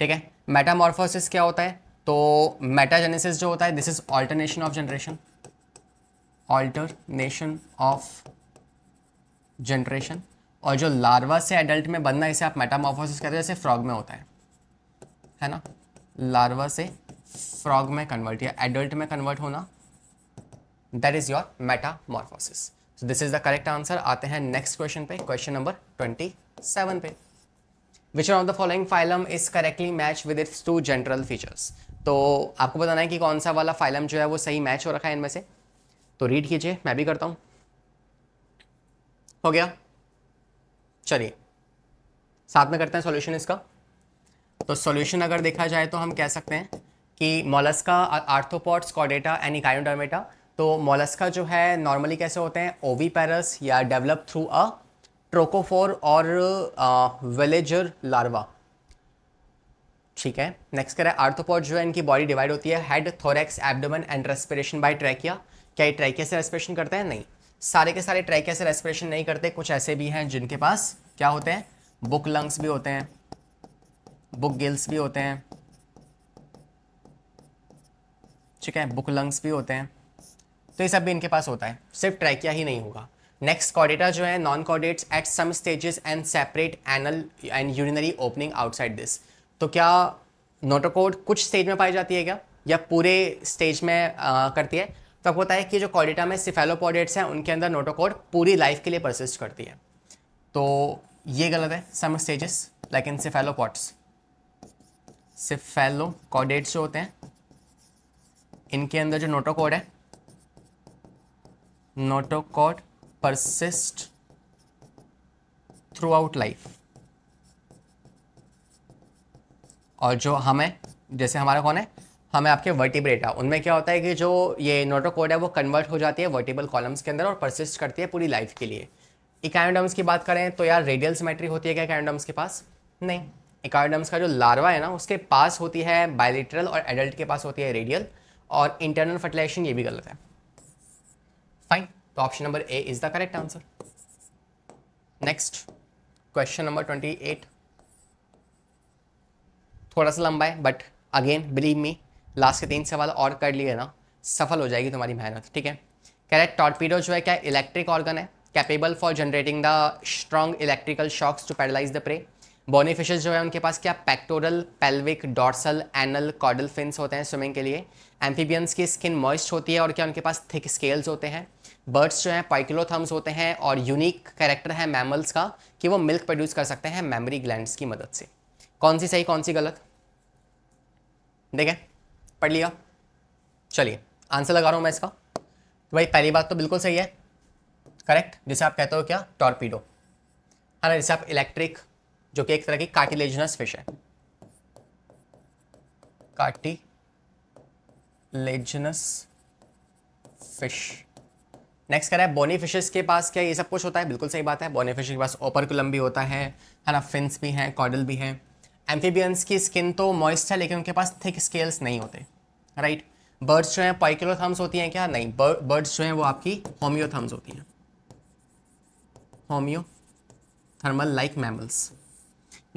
ठीक है मेटामॉर्फोसिस क्या होता है तो मेटाजेनेसिस जो होता है this is alternation of generation alternation of generation और जो लार्वा से एडल्ट में बनना इसे आप मेटामॉर्फोसिस कहते हैं जैसे फ्रॉग में होता है है ना लार्वा से फ्रॉग में कन्वर्ट या एडल्ट में कन्वर्ट होना that is your metamorphosis this is the correct answer आते हैं नेक्स्ट क्वेश्चन पे क्वेश्चन नंबर ट्वेंटी सेवन पे which of the following phylum is correctly match with its two general features तो आपको बताना है कि कौन सा वाला फाइलम जो है वो सही मैच हो रखा है इनमें से तो रीड कीजिए मैं भी करता हूँ हो गया चलिए साथ में करते हैं सॉल्यूशन इसका तो सॉल्यूशन अगर देखा जाए तो हम कह सकते हैं कि मोलस्का आर्थोपॉट्स स्कॉडेटा एंड इकायोडर्मेटा तो मोलस्का जो है नॉर्मली कैसे होते हैं ओवी पैरस या डेवलप थ्रू अ ट्रोकोफोर और वेलेजर लार्वा ठीक है नेक्स्ट करें आर्थोपोड जो है इनकी बॉडी डिवाइड होती है head thorax abdomen and respiration by trachea क्या ये ट्रैकिया से रेस्पिरेशन करते हैं नहीं सारे के सारे ट्रैकिया से रेस्पिरेशन नहीं करते कुछ ऐसे भी हैं जिनके पास क्या होते हैं बुक लंग्स भी होते हैं बुक गिल्स भी होते हैं ठीक है बुक लंग्स भी होते हैं तो ये सब भी इनके पास होता है सिर्फ ट्रैकिया ही नहीं होगा नेक्स्ट कॉडेटा जो है non chordates at some stages and separate anal and urinary opening outside this तो क्या नोटोकोड कुछ स्टेज में पाई जाती है क्या या पूरे स्टेज में आ, करती है तो आपको पता है कि जो कॉडेटा में सिफेलोपोडेट्स हैं उनके अंदर नोटोकोड पूरी लाइफ के लिए परसिस्ट करती है तो ये गलत है some stages like in cephalopods chordates जो होते हैं इनके अंदर जो नोटोकोड है नोटोकोड persist throughout लाइफ और जो हमें जैसे हमारा कौन है हमें आपके वर्टिब्रेटा उनमें क्या होता है कि जो ये नोटोकोड है वो कन्वर्ट हो जाती है वर्टिबल कॉलम्स के अंदर और परसिस्ट करती है पूरी लाइफ के लिए इकायोडम्स की बात करें तो यार रेडियल सिमेट्री होती है क्या इकायोडम्स के पास नहीं इकायोडम्स का जो लार्वा है ना उसके पास होती है बायोलिट्रल और एडल्ट के पास होती है रेडियल और इंटरनल फर्टिलाइजेशन ये भी गलत है फाइन तो option number A is the correct answer next question number twenty eight थोड़ा सा लंबा है but again believe me last के तीन सवाल और कर लिए ना सफल हो जाएगी तुम्हारी मेहनत ठीक है कह रहे टॉर्पीडो जो है क्या इलेक्ट्रिक ऑर्गन है capable for generating the strong electrical shocks to paralyse the prey bony fishes जो है उनके पास क्या pectoral pelvic dorsal anal caudal fins होते हैं स्विमिंग के लिए एम्फीबियंस की स्किन मॉइस्ट होती है और क्या उनके पास थिक स्केल्स होते हैं बर्ड्स जो हैं पाइकिलोथम्स होते हैं और यूनिक कैरेक्टर है मैमल्स का कि वो मिल्क प्रोड्यूस कर सकते हैं मेमरी ग्लैंड्स की मदद से कौन सी सही कौन सी गलत देखें पढ़ लिया चलिए आंसर लगा रहा हूँ मैं इसका तो भाई पहली बात तो बिल्कुल सही है करेक्ट जिसे आप कहते हो क्या टॉर्पीडो है ना जिसे आप इलेक्ट्रिक जो कि एक तरह की कार्टिलेजनस फिश है कार्टिलेजनस फिश नेक्स्ट करा है बोनीफिशेस के पास क्या ये सब कुछ होता है बिल्कुल सही बात है बोनीफिश के पास ओपरकुलम भी होता है है ना फिंस भी हैं कॉडल भी हैं एम्फीबियंस की स्किन तो मॉइस्ट है लेकिन उनके पास थिक स्केल्स नहीं होते राइट बर्ड्स जो हैं पाइकिलोथम्स होती हैं क्या नहीं बर्ड्स जो हैं वो आपकी होम्योथम्स होती हैं homeothermal like mammals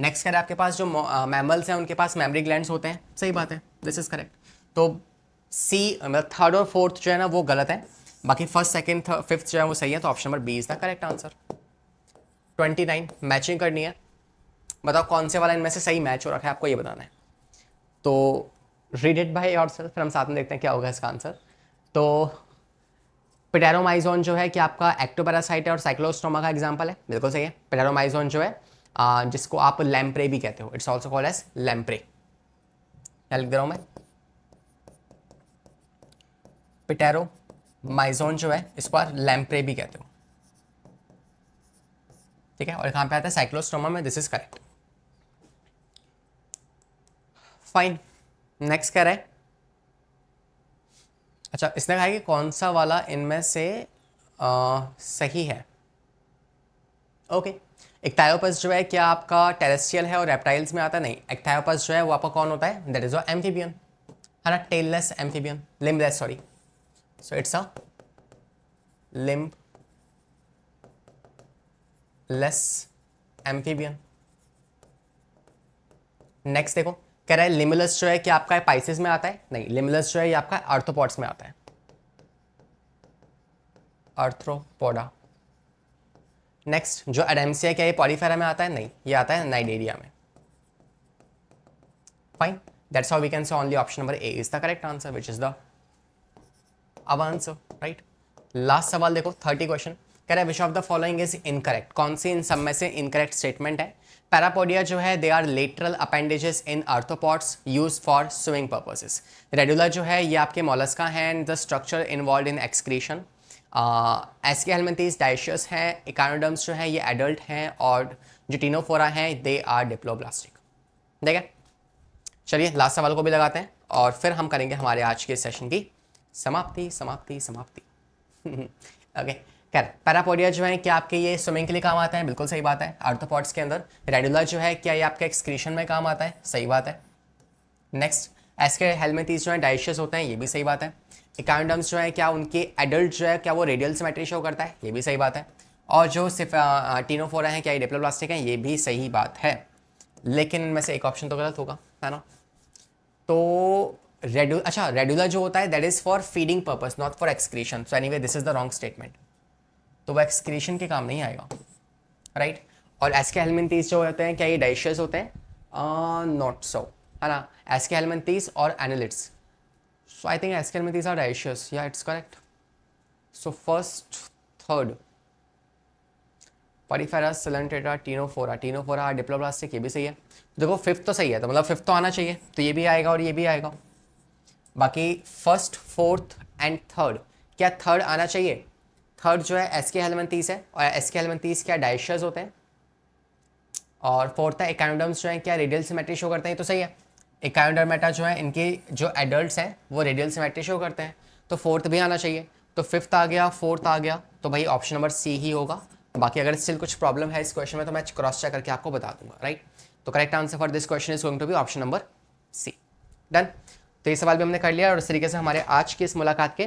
next करें आपके पास जो मैमल्स हैं उनके पास मेमरी ग्लैंड होते हैं सही बात है दिस इज़ करेक्ट तो सी मतलब थर्ड और फोर्थ जो है ना वो गलत है बाकी फर्स्ट सेकेंड फिफ्थ जो है वो सही है तो option number B is the correct answer twenty nine matching करनी है बताओ कौन से वाला इनमें से सही मैच हो रखा है आपको ये बताना है तो रीड इट बाई और सर फिर हम साथ में देखते हैं क्या होगा इसका आंसर तो पेटेरोमाइजोन जो है कि आपका एक्टोपैरासाइट है और साइक्लोस्टोमा का एग्जाम्पल है बिल्कुल सही है पेटेरोमाइजोन जो है आ, जिसको आप लैम्प्रे भी कहते हो it's also called as lamprey help लिख दे रहा हूँ मैं पिटेरो माइजोन जो है इसको आप लैम्प्रे भी कहते हो ठीक है और कहां पे आता है साइक्लोस्टोमा में this is correct fine next क्या रहा है अच्छा इसने कहा कि कौन सा वाला इनमें से आ, सही है ओके एक्टायोपस जो है क्या आपका टेरेस्ट्रियल है और रेप्टाइल्स में आता नहीं एक्टायोपस जो है वो आपका कौन होता है दैट इज एम्फीबियन है ना tailless amphibian limbless sorry so it's a limb less amphibian next देखो कह रहा है लिमिलस जो है कि आपका पाइसिस में आता है नहीं लिमिलस जो है ये आपका अर्थोपॉड्स में आता है अर्थ्रोपोडा नेक्स्ट जो एडेम्सिया क्या ये पॉलीफेरा में आता है नहीं ये आता है नाइडेरिया में fine that's how we can say only option number A is the correct answer which is the अब आंसर राइट लास्ट सवाल देखो थर्टी क्वेश्चन कह रहे है of the following is incorrect कौन सी इन सब में से इनकरेक्ट स्टेटमेंट है पैरापोडिया जो है they are lateral appendages in arthropods use for swimming purposes radula जो है ये आपके मोलस्का है and the structure involve in excretion aschelminthes dioecious हैं इकानोडम्स uh, जो है ये एडल्ट हैं और जो टीनोफोरा हैं दे आर डिप्लोब्लास्टिक ठीक है चलिए लास्ट सवाल को भी लगाते हैं और फिर हम करेंगे हमारे आज के सेशन की समाप्ति समाप्ति समाप्ति ओके खैर पैरापोडिया जो है क्या आपके ये स्विमिंग के लिए काम आता है बिल्कुल सही बात है आर्थोपॉड्स के अंदर रेडुला जो है क्या ये आपके एक्सक्रीशन में काम आता है सही बात है नेक्स्ट एसके हेलमेटीज जो है डाइशियस होते हैं ये भी सही बात है इकाउंडम्स जो है क्या उनके एडल्ट जो है क्या वो रेडियल सिमेट्री शो करता है ये भी सही बात है और जो सिर्फ टीनोफोरा है क्या ये डिप्लोप्लास्टिक है ये भी सही बात है लेकिन इनमें से एक ऑप्शन तो गलत होगा है ना तो रेडू अच्छा रेडुला जो होता है that is for feeding purpose not for excretion so way this is the wrong statement तो वो एक्सक्रीशन के काम नहीं आएगा राइट right? और एस के हेलमेंटीज जो होते हैं क्या ये डाइशियस होते हैं नॉट uh, सो है ना एस के हेलमेंटीज और annelids so I think aschelminthes are dioecious या it's correct so first third porifera coelenterata ctenophora ctenophora diploblastic ये भी सही है देखो फिफ्थ तो सही है तो मतलब फिफ्थ तो आना चाहिए तो ये भी आएगा और ये भी आएगा बाकी फर्स्ट फोर्थ एंड थर्ड क्या थर्ड आना चाहिए थर्ड जो है एस के हेलमन तीस है और एस के हेलमन तीस क्या डाइशर्स होते हैं और फोर्थ है इकायोडम्स जो तो है क्या रेडियल सिमेट्री शो करते हैं तो सही है इकायोडर्मेटा जो है इनके जो एडल्ट हैं वो रेडियल सिमेट्री शो करते हैं तो फोर्थ भी आना चाहिए तो फिफ्थ आ गया फोर्थ आ गया तो भाई ऑप्शन नंबर सी ही होगा बाकी अगर स्टिल कुछ प्रॉब्लम है इस क्वेश्चन में तो मैं क्रॉस चेक करके आपको बता दूंगा राइट तो correct answer for this question is going to be option number C done तो ये सवाल भी हमने कर लिया और इस तरीके से हमारे आज की इस मुलाकात के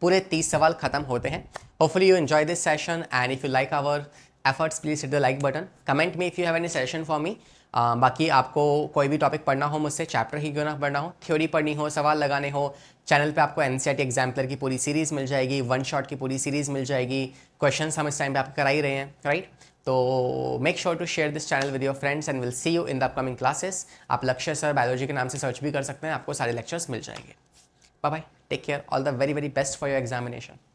पूरे तीस सवाल खत्म होते हैं hopefully you enjoy this session and if you like our efforts please hit the like button comment में if you have any session for me बाकी आपको कोई भी टॉपिक पढ़ना हो मुझसे चैप्टर ही क्यों ना पढ़ना हो थ्योरी पढ़नी हो सवाल लगाने हो चैनल पे आपको एन सी e की पूरी सीरीज़ मिल जाएगी वन शॉट की पूरी सीरीज़ मिल जाएगी क्वेश्चन हम इस टाइम पे आप करा ही रहे हैं राइट तो make sure to share this channel with your friends and will see you in the upcoming classes आप लक्ष्य सर बायोलॉजी के नाम से सर्च भी कर सकते हैं आपको सारे लेक्चर्स मिल जाएंगे bye bye take care all the very very best for your examination